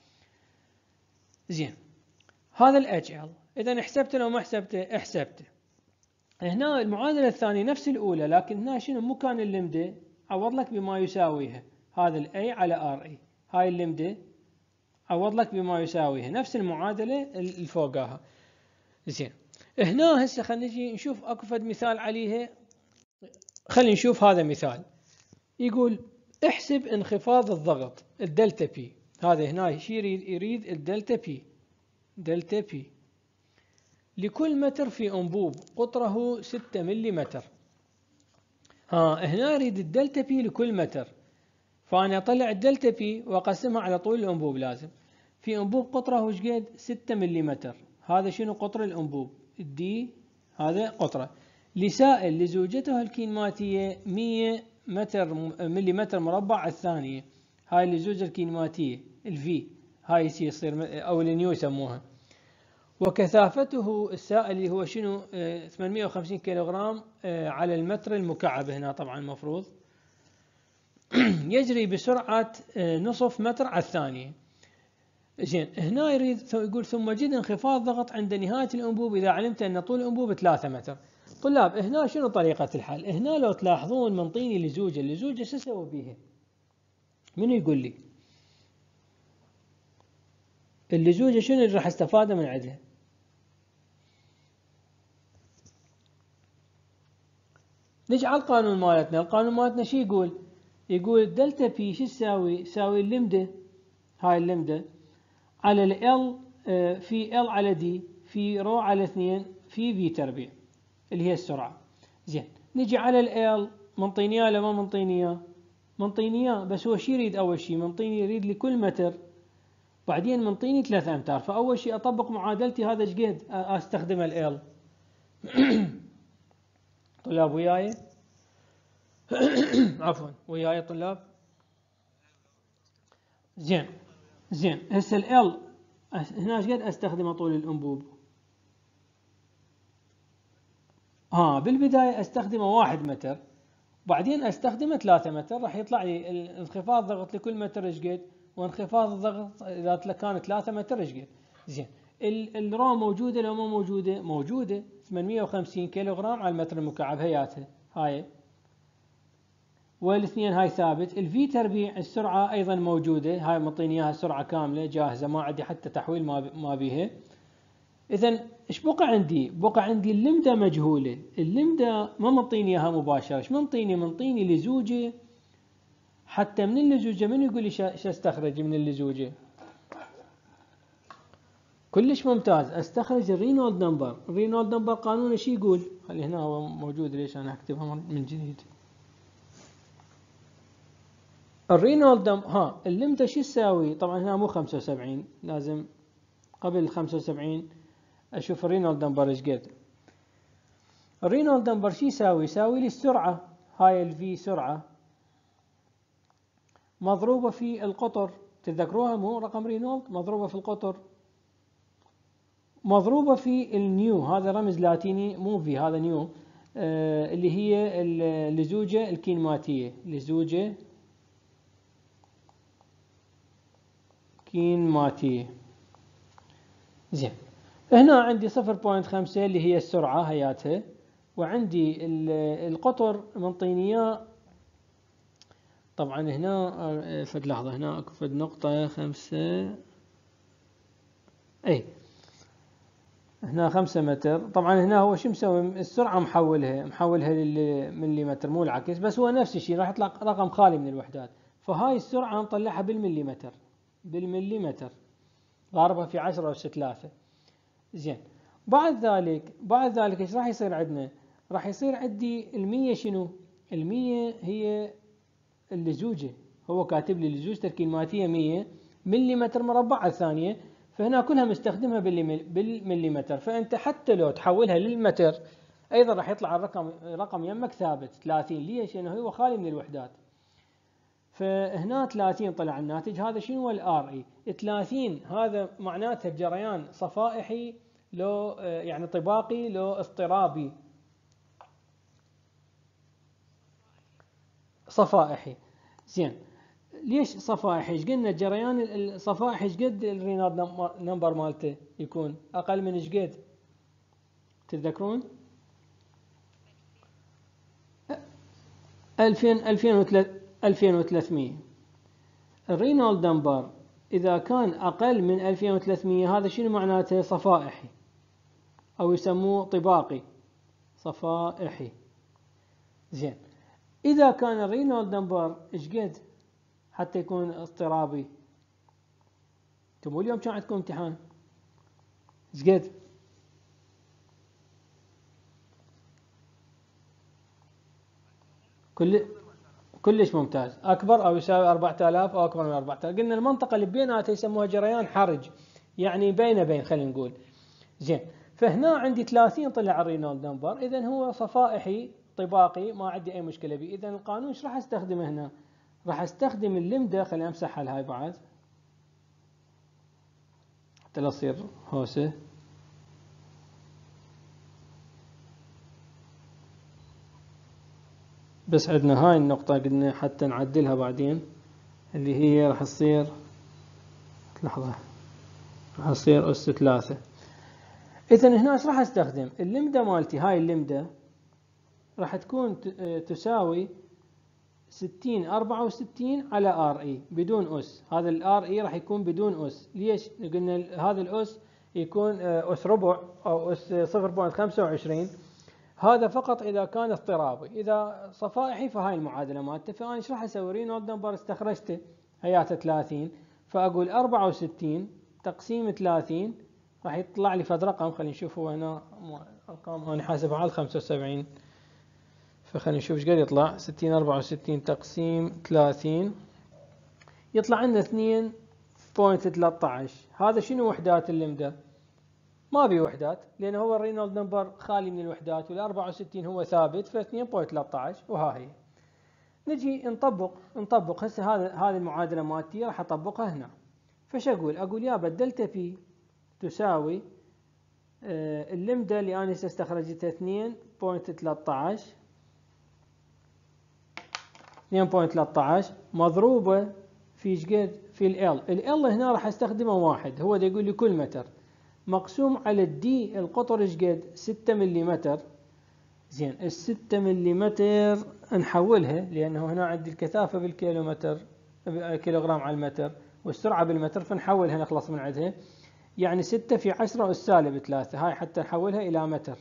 زين هذا الاتش ال اذا حسبته لو ما حسبته حسبته هنا المعادله الثانيه نفس الاولى لكن هنا شنو مو كان اللمده عوض لك بما يساويها هذا الاي على ار اي هاي اللمده عوض لك بما يساويها نفس المعادله اللي فوقها زين هنا هسه خلينا نجي نشوف اكو فد مثال عليها خلينا نشوف هذا مثال يقول احسب انخفاض الضغط الدلتا بي هذا هنا شي يريد يريد الدلتا بي دلتا بي لكل متر في انبوب قطره 6 ملم ها هنا اريد الدلتا بي لكل متر فانا اطلع الدلتا بي واقسمها على طول الانبوب لازم في انبوب قطره وش قد 6 ملم هذا شنو قطر الأنبوب الدي هذا قطرة لسائل لزوجته الكينماتية 100 متر متر مربع الثانية هاي لزوجه الكينماتية الفي هاي يصير أو النيو يسموها وكثافته السائل اللي هو شنو 850 آه، كيلوغرام آه، على المتر المكعب هنا طبعا المفروض يجري بسرعة آه، نصف متر على الثانية زين هنا يريد يقول ثم جد انخفاض ضغط عند نهايه الانبوب اذا علمت ان طول الانبوب 3 متر. طلاب هنا شنو طريقه الحل؟ هنا لو تلاحظون منطيني لزوجه، اللزوجه شو اسوي بيها؟ منو يقول لي؟ اللزوجه شنو اللي راح استفاده من عندها؟ نجي على القانون مالتنا، القانون مالتنا شو يقول؟ يقول دلتا بي شو تساوي؟ تساوي اللمده هاي اللمده على ال آه، في ال على دي في رو على 2 في في تربيع اللي هي السرعة زين نجي على ال منطيني ولا ما منطيني منطيني بس هو شو يريد أول شيء منطيني يريد لكل متر بعدين منطيني 3 أمتار فأول شيء أطبق معادلتي هذا شقد أستخدم ال طلاب وياي عفوا وياي طلاب زين زين هسه ال L هنا ايش قد استخدمه طول الانبوب؟ ها بالبداية استخدمه واحد متر بعدين استخدمه 3 متر راح يطلع لي انخفاض ضغط لكل متر ايش قد؟ وانخفاض الضغط اذا كان 3 متر ايش قد؟ زين الرو موجودة لو مو موجودة؟ موجودة 850 كيلوغرام على المتر المكعب هياتها هاي والاثنين هاي ثابت الفي تربيع السرعة أيضا موجودة هاي مطيني إياها سرعة كاملة جاهزة ما عندي حتى تحويل ما بيها إذا إيش بقى عندي؟ بقى عندي اللمدة مجهولة اللمدة ما منطيني إياها مباشرة إيش منطيني؟ منطيني لزوجة حتى من اللزوجة من يقول لي شو استخرج من اللزوجة؟ كلش ممتاز استخرج الرينولد نمبر الرينولد نمبر قانون شو يقول؟ خلي هنا هو موجود ليش انا اكتبها من جديد الرينولد دم ها الليمتا شو تساوي؟ طبعا هنا مو 75 لازم قبل 75 اشوف الرينولد دمبر ايش قد الرينولد دمبر شو يساوي؟ يساوي لي السرعة هاي الفي سرعة مضروبة في القطر تتذكروها مو رقم رينولد مضروبة في القطر مضروبة في النيو هذا رمز لاتيني مو في هذا نيو آه اللي هي اللزوجة الكينماتية لزوجة مسكين ماتي زين هنا عندي 0.5 اللي هي السرعة هياتها وعندي القطر من اياه طبعا هنا آه، فد لحظة هنا اكو فد نقطة خمسة اي هنا خمسة متر طبعا هنا هو شو مسوي السرعة محولها محولها للمليمتر مو العكس بس هو نفس الشيء راح يطلع رقم خالي من الوحدات فهاي السرعة نطلعها بالمليمتر بالمليمتر ضاربها في عشرة أس ثلاثة زين بعد ذلك بعد ذلك ايش راح يصير عندنا؟ راح يصير عندي المية شنو؟ المية هي اللزوجة هو كاتب لي اللزوج تركيماتية مية مليمتر مربع على الثانية فهنا كلها مستخدمها بالمليمتر فأنت حتى لو تحولها للمتر أيضا راح يطلع الرقم رقم يمك ثابت 30 ليش؟ لأنه هو خالي من الوحدات فهنا 30 طلع الناتج هذا شنو هو الار اي 30 هذا معناته جريان صفائحي لو آه، يعني طباقي لو اضطرابي صفائحي زين ليش صفائحي ايش قلنا جريان الصفائحي ايش قد الرينارد نمبر مالته يكون اقل من ايش قد تتذكرون 2000 2003 2300 الرينال دمبر إذا كان أقل من 2300 هذا شنو معناته صفائحي أو يسموه طباقي صفائحي زين إذا كان الرينال دمبر إشقد حتى يكون اضطرابي انتم اليوم كان عندكم امتحان قد كل كلش ممتاز اكبر او يساوي 4000 او اكبر من 4000 قلنا المنطقه اللي بيناتها يسموها جريان حرج يعني بين بين خلينا نقول زين فهنا عندي 30 طلع الرينولد نمبر اذا هو صفائحي طباقي ما عندي اي مشكله به اذا القانون ايش راح استخدمه هنا راح استخدم اللمده خليني امسحها هاي بعد حتى لا تصير هوسه بس عندنا هاي النقطة قلنا حتى نعدلها بعدين اللي هي راح تصير لحظة راح تصير أس ثلاثة إذا هنا ايش راح أستخدم اللمدة مالتي هاي اللمدة راح تكون تساوي ستين أربعة وستين على ار اي بدون أس هذا الار اي راح يكون بدون أس ليش قلنا هذا الأس يكون آه، أس ربع أو أس صفر بوينت خمسة وعشرين هذا فقط اذا كان اضطرابي اذا صفائحي فهاي المعادله مالته فانا ايش راح اسوي رينولد نمبر استخرجته هياته 30 فاقول 64 تقسيم 30 راح يطلع لي فد رقم خلينا نشوف هو هنا ارقام انا حاسبها على 75 فخلينا نشوف ايش قد يطلع 60 64 تقسيم 30 يطلع عندنا 2.13 هذا شنو وحدات اللمده ما بي وحدات لان هو الرينولد نمبر خالي من الوحدات وال 64 هو ثابت ف 2.13 وها هي نجي نطبق نطبق هسه هذا هذه المعادله مالتي راح اطبقها هنا فش اقول اقول يا بدلت بي تساوي آه اللمده اللي انا هسه استخرجتها 2.13 2.13 مضروبه في شقد في ال ال هنا راح استخدمه واحد هو دا يقول لي كل متر مقسوم على الدي القطر ايش قد ستة مليمتر زين الستة مليمتر نحولها لأنه هنا عندي الكثافة بالكيلومتر كيلوغرام على المتر والسرعة بالمتر فنحولها نخلص من عندها يعني ستة في عشرة أس سالب ثلاثة هاي حتى نحولها إلى متر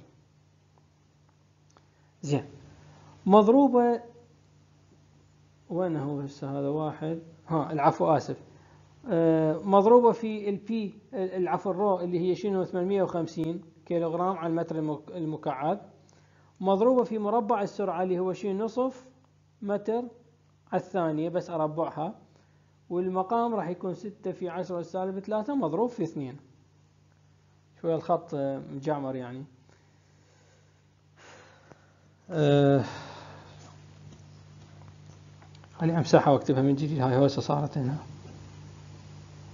زين مضروبة وين هو هسه هذا واحد ها العفو آسف آه، مضروبة في البي العفو الرو اللي هي شنو 850 كيلوغرام على المتر المكعب مضروبة في مربع السرعة اللي هو شنو نصف متر على الثانية بس أربعها والمقام راح يكون ستة في عشرة سالب ثلاثة مضروب في اثنين شوية الخط آه، مجعمر يعني آه، خلي امسحها واكتبها من جديد هاي هوسه صارت هنا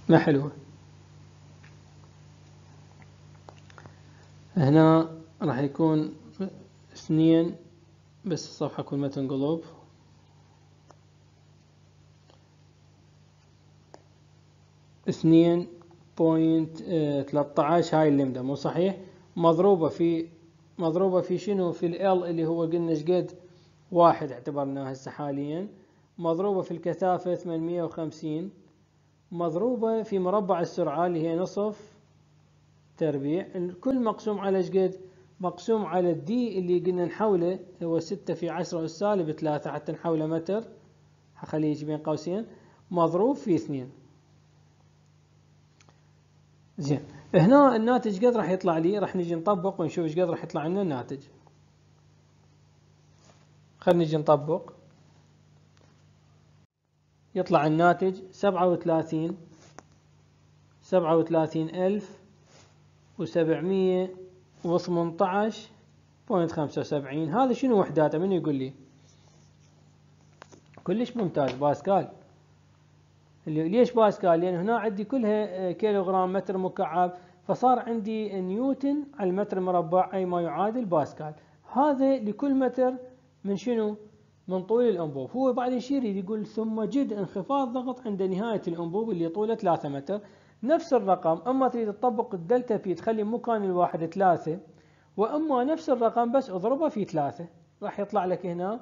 ما حلوة هنا راح يكون اثنين بس الصفحة كل ما تنقلب اثنين بوينت تلتعش آه، هاي اللمدة مو صحيح مضروبة في مضروبة في شنو في ال اللي هو قلنا شقد واحد اعتبرناه هسه حاليا مضروبة في الكثافة ثمانمية وخمسين مضروبة في مربع السرعة اللي هي نصف تربيع كل مقسوم على شقد مقسوم على الدي اللي قلنا نحوله هو ستة في عشرة أس سالب حتى نحوله متر هخليه يجي بين قوسين مضروب في اثنين زين هنا الناتج قد راح يطلع لي راح نجي نطبق ونشوف ايش قد راح يطلع لنا الناتج خلينا نجي نطبق يطلع الناتج سبعة وثلاثين سبعة وثلاثين ألف وسبعمية وثمنتعش بوينت خمسة وسبعين هذا شنو وحداته من يقول لي كلش ممتاز باسكال ليش باسكال لأن هنا عندي كلها آه، كيلوغرام متر مكعب فصار عندي نيوتن على المتر مربع أي ما يعادل باسكال هذا لكل متر من شنو من طول الأنبوب هو بعد يشير يقول ثم جد انخفاض ضغط عند نهاية الأنبوب اللي طوله 3 متر نفس الرقم أما تريد تطبق الدلتا في تخلي مكان الواحد 3 وأما نفس الرقم بس اضربه في 3 راح يطلع لك هنا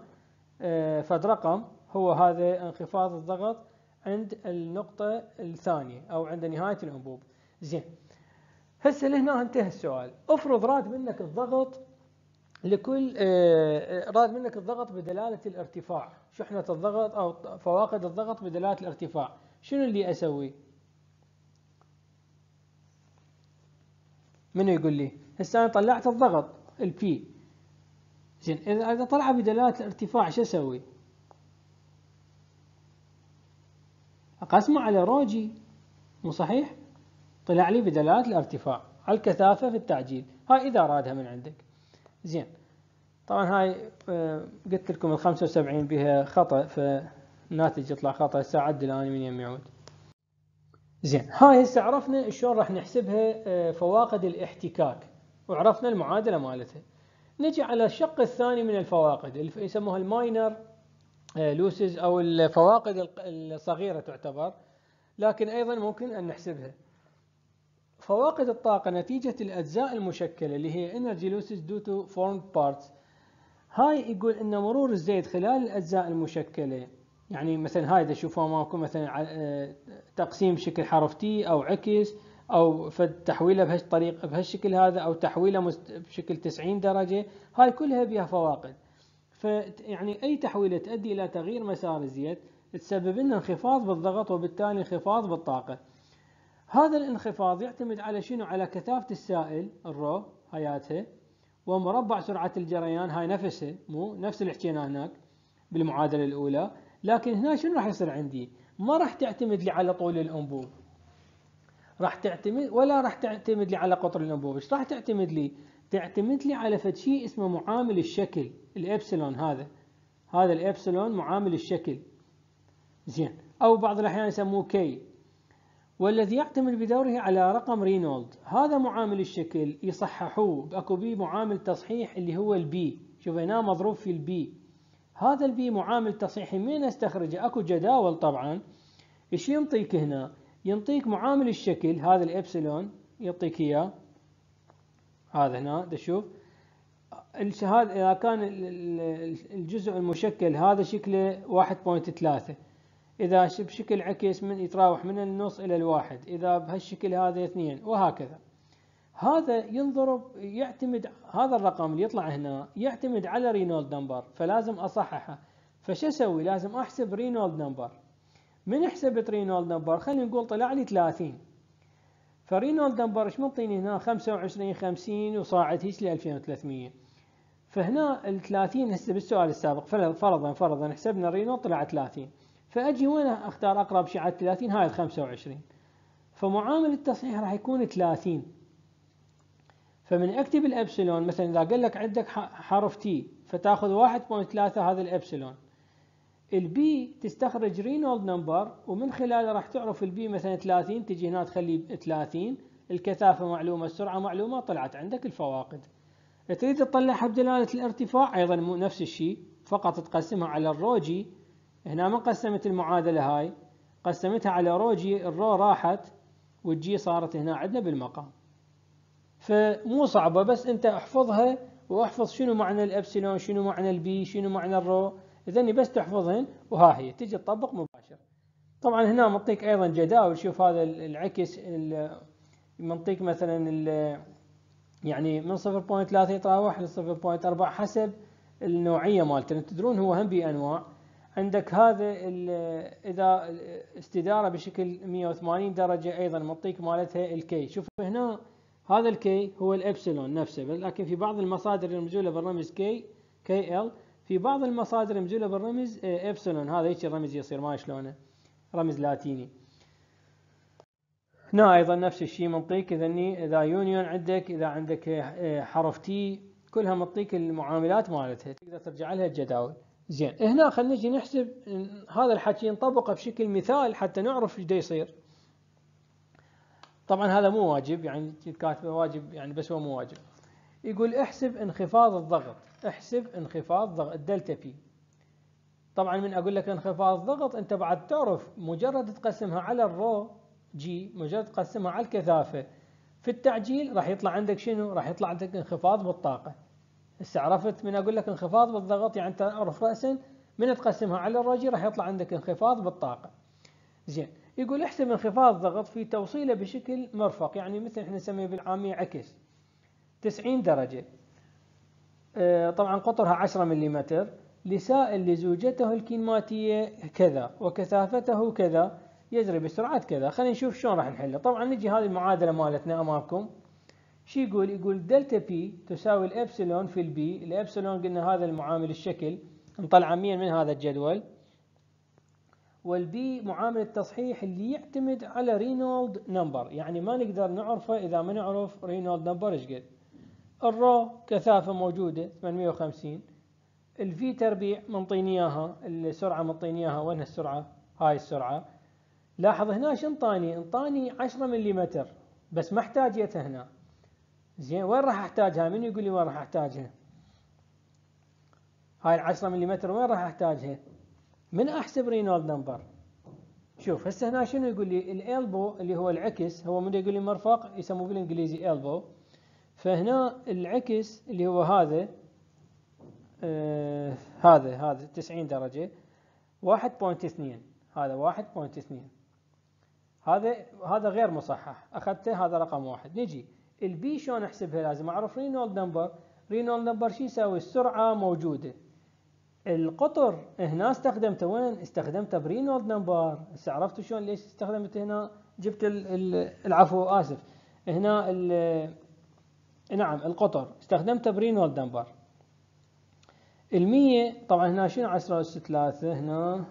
آه، فد رقم هو هذا انخفاض الضغط عند النقطة الثانية أو عند نهاية الأنبوب زين هسه لهنا انتهى السؤال افرض راتب انك الضغط لكل آه، آه، راد منك الضغط بدلالة الارتفاع شحنة الضغط أو فواقد الضغط بدلالة الارتفاع شنو اللي أسوي منو يقول لي هسه أنا طلعت الضغط البي زين إذا طلعه بدلالة الارتفاع شو أسوي أقسمه على روجي مو صحيح طلع لي بدلالة الارتفاع الكثافة في التعجيل هاي إذا رادها من عندك زين طبعا هاي آه، قلت لكم ال 75 بها خطأ فالناتج يطلع خطأ هسه اعدل انا من يم يعود زين هاي هسه عرفنا شلون راح نحسبها آه، فواقد الاحتكاك وعرفنا المعادلة مالتها نجي على الشق الثاني من الفواقد اللي يسموها الماينر آه، لوسز او الفواقد الصغيرة تعتبر لكن ايضا ممكن ان نحسبها فواقد الطاقة نتيجة الأجزاء المشكلة اللي هي energy losses due to formed parts هاي يقول أن مرور الزيت خلال الأجزاء المشكلة يعني مثلا هاي إذا شوفوها ماكو مثلا آه، تقسيم بشكل حرف تي أو عكس أو فد تحويله بهالطريقة بهالشكل هذا أو تحويله بشكل 90 درجة هاي كلها بها فواقد فيعني أي تحويلة تؤدي إلى تغيير مسار الزيت تسبب لنا انخفاض بالضغط وبالتالي انخفاض بالطاقة هذا الانخفاض يعتمد على شنو على كثافة السائل الرو هياته ومربع سرعة الجريان هاي نفسه مو نفس اللي حكينا هناك بالمعادلة الأولى لكن هنا شنو راح يصير عندي ما راح تعتمد لي على طول الأنبوب راح تعتمد ولا راح تعتمد لي على قطر الأنبوب ايش راح تعتمد لي تعتمد لي على فد شيء اسمه معامل الشكل الإبسلون هذا هذا الإبسلون معامل الشكل زين أو بعض الأحيان يسموه كي والذي يعتمد بدوره على رقم رينولد هذا معامل الشكل يصححوه اكو بي معامل تصحيح اللي هو البي شوف هنا مضروب في البي هذا البي معامل تصحيحي من استخرجه اكو جداول طبعا ايش ينطيك هنا ينطيك معامل الشكل هذا الابسلون يعطيك اياه هذا هنا تشوف الشهاد اذا كان الجزء المشكل هذا شكله 1.3 إذا بشكل عكس من يتراوح من النص إلى الواحد إذا بهالشكل هذا اثنين وهكذا هذا ينضرب يعتمد هذا الرقم اللي يطلع هنا يعتمد على رينولد نمبر فلازم أصححه فش أسوي لازم أحسب رينولد نمبر من حسبت رينولد نمبر خلينا نقول طلع لي 30 فرينولد نمبر ايش منطيني هنا 25 50 وصاعد هيك ل 2300 فهنا ال 30 هسه بالسؤال السابق فرضا فرضا حسبنا رينولد طلع 30 فاجي وين اختار اقرب شيء على 30 هاي ال 25 فمعامل التصحيح راح يكون 30 فمن اكتب الابسلون مثلا اذا قال لك عندك حرف تي فتاخذ 1.3 هذا الابسلون البي تستخرج رينولد نمبر ومن خلاله راح تعرف البي مثلا 30 تجي هنا تخلي 30 الكثافة معلومة السرعة معلومة طلعت عندك الفواقد تريد تطلعها بدلالة الارتفاع أيضا نفس الشيء فقط تقسمها على الروجي هنا من قسمت المعادلة هاي قسمتها على رو جي الرو راحت والجي صارت هنا عندنا بالمقام فمو صعبة بس أنت احفظها واحفظ شنو معنى الابسلون شنو معنى البي شنو معنى الرو اذا بس تحفظهن وها هي تجي تطبق مباشر طبعا هنا منطيك ايضا جداول شوف هذا العكس منطيك مثلا يعني من 0.3 يتراوح ل 0.4 حسب النوعيه مالته تدرون هو هم بانواع عندك هذا اذا استداره بشكل 180 درجه ايضا منطيك مالتها الكي شوف هنا هذا الكي هو الابسلون نفسه لكن في بعض المصادر المجوله بالرمز كي كي ال في بعض المصادر المجوله بالرمز آه، ابسلون هذا هيك الرمز يصير ما شلونه رمز لاتيني هنا ايضا نفس الشيء منطيك اذا اذا يونيون عندك اذا عندك آه، حرف تي كلها منطيك المعاملات مالتها تقدر ترجع لها الجداول زين هنا خلينا نجي نحسب هذا الحكي نطبقه بشكل مثال حتى نعرف ايش يصير طبعا هذا مو واجب يعني كاتبه واجب يعني بس هو مو واجب يقول احسب انخفاض الضغط احسب انخفاض ضغط الدلتا بي طبعا من اقول لك انخفاض الضغط انت بعد تعرف مجرد تقسمها على الرو جي مجرد تقسمها على الكثافه في التعجيل راح يطلع عندك شنو راح يطلع عندك انخفاض بالطاقه هسه عرفت من اقول لك انخفاض بالضغط يعني انت اعرف راسا من تقسمها على الرجل راح يطلع عندك انخفاض بالطاقه زين يقول احسب انخفاض الضغط في توصيله بشكل مرفق يعني مثل احنا نسميه بالعاميه عكس 90 درجه آه، طبعا قطرها 10 ملم لسائل لزوجته الكيماتيه كذا وكثافته كذا يجري بسرعه كذا خلينا نشوف شلون راح نحله طبعا نجي هذه المعادله مالتنا امامكم شو يقول يقول دلتا بي تساوي الابسلون في البي الابسلون قلنا هذا المعامل الشكل نطلعه مين من هذا الجدول والبي معامل التصحيح اللي يعتمد على رينولد نمبر يعني ما نقدر نعرفه اذا ما نعرف رينولد نمبر ايش قد الرو كثافه موجوده 850 الفي تربيع منطيني اياها السرعه منطيني اياها وين السرعه هاي السرعه لاحظ هنا شنطاني انطاني 10 ملم بس ما احتاجيتها هنا زين وين راح احتاجها من يقول لي وين راح احتاجها هاي ال 10 ملم وين راح احتاجها من احسب رينولد نمبر شوف هسه هنا شنو يقول لي الالبو اللي هو العكس هو من يقول لي مرفق يسموه بالانجليزي البو فهنا العكس اللي هو هذا آه هذا هذا 90 درجة 1.2 هذا 1.2 هذا هذا غير مصحح اخذته هذا رقم واحد نجي البي شلون احسبها لازم اعرف رينولد نمبر رينولد نمبر شو يساوي السرعه موجوده القطر هنا استخدمته وين استخدمته برينولد نمبر هسه عرفتوا شلون ليش استخدمت هنا جبت الـ الـ العفو اسف هنا نعم القطر استخدمته برينولد نمبر المية طبعا هنا شنو عشرة أس ثلاثة هنا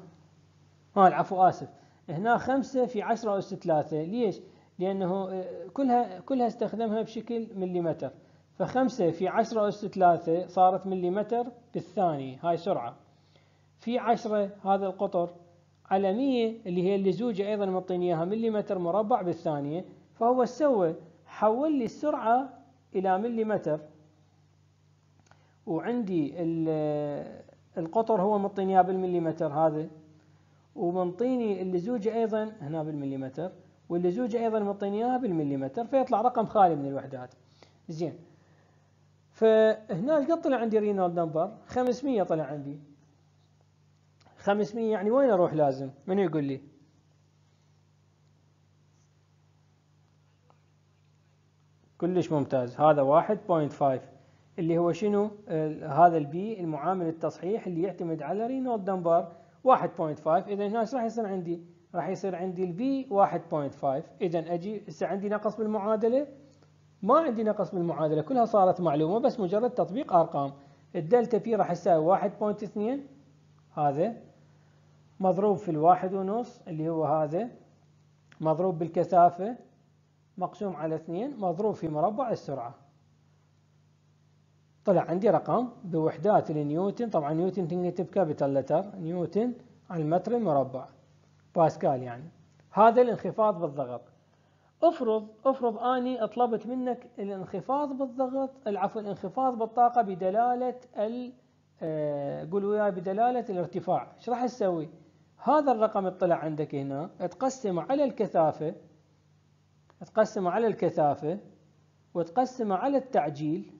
ها العفو آسف هنا خمسة في عشرة أس ثلاثة ليش؟ لأنه آه، كلها كلها استخدمها بشكل مليمتر فخمسة في عشرة أس ثلاثة صارت مليمتر بالثانية هاي سرعة في عشرة هذا القطر على مية اللي هي اللزوجة أيضا معطيني إياها مليمتر مربع بالثانية فهو سوى حول لي السرعة إلى مليمتر وعندي آه، القطر هو معطيني إياه بالمليمتر هذا ومنطيني اللزوجة أيضا هنا بالمليمتر واللزوجة أيضا اياها بالمليمتر فيطلع رقم خالي من الوحدات زين فهنا قد طلع عندي رينال نمبر 500 طلع عندي 500 يعني وين أروح لازم من يقول لي كلش ممتاز هذا 1.5 اللي هو شنو هذا البي المعامل التصحيح اللي يعتمد على رينولد نمبر 1.5 اذا هنا ايش راح يصير عندي راح يصير عندي الفي 1.5 اذا اجي هسه عندي نقص بالمعادله ما عندي نقص بالمعادله كلها صارت معلومه بس مجرد تطبيق ارقام الدلتا بي راح يساوي 1.2 هذا مضروب في الواحد ونص اللي هو هذا مضروب بالكثافة مقسوم على اثنين مضروب في مربع السرعة طلع عندي رقم بوحدات النيوتن طبعا نيوتن تكتب كابيتال لتر نيوتن على المتر المربع باسكال يعني هذا الانخفاض بالضغط افرض افرض اني طلبت منك الانخفاض بالضغط العفو الانخفاض بالطاقه بدلاله ال آه، قول وياي بدلاله الارتفاع ايش راح تسوي هذا الرقم اللي طلع عندك هنا تقسمه على الكثافه تقسمه على الكثافه وتقسمه على التعجيل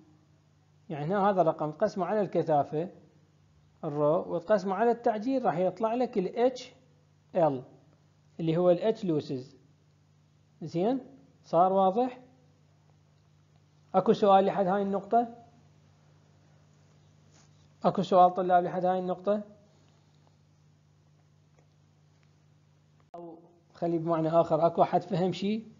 يعني هنا هذا الرقم تقسمه على الكثافه الرو وتقسمه على التعجيل راح يطلع لك الاتش ال اللي هو الاتش لوسز زين صار واضح اكو سؤال لحد هاي النقطة اكو سؤال طلاب لحد هاي النقطة او خلي بمعنى اخر اكو احد فهم شيء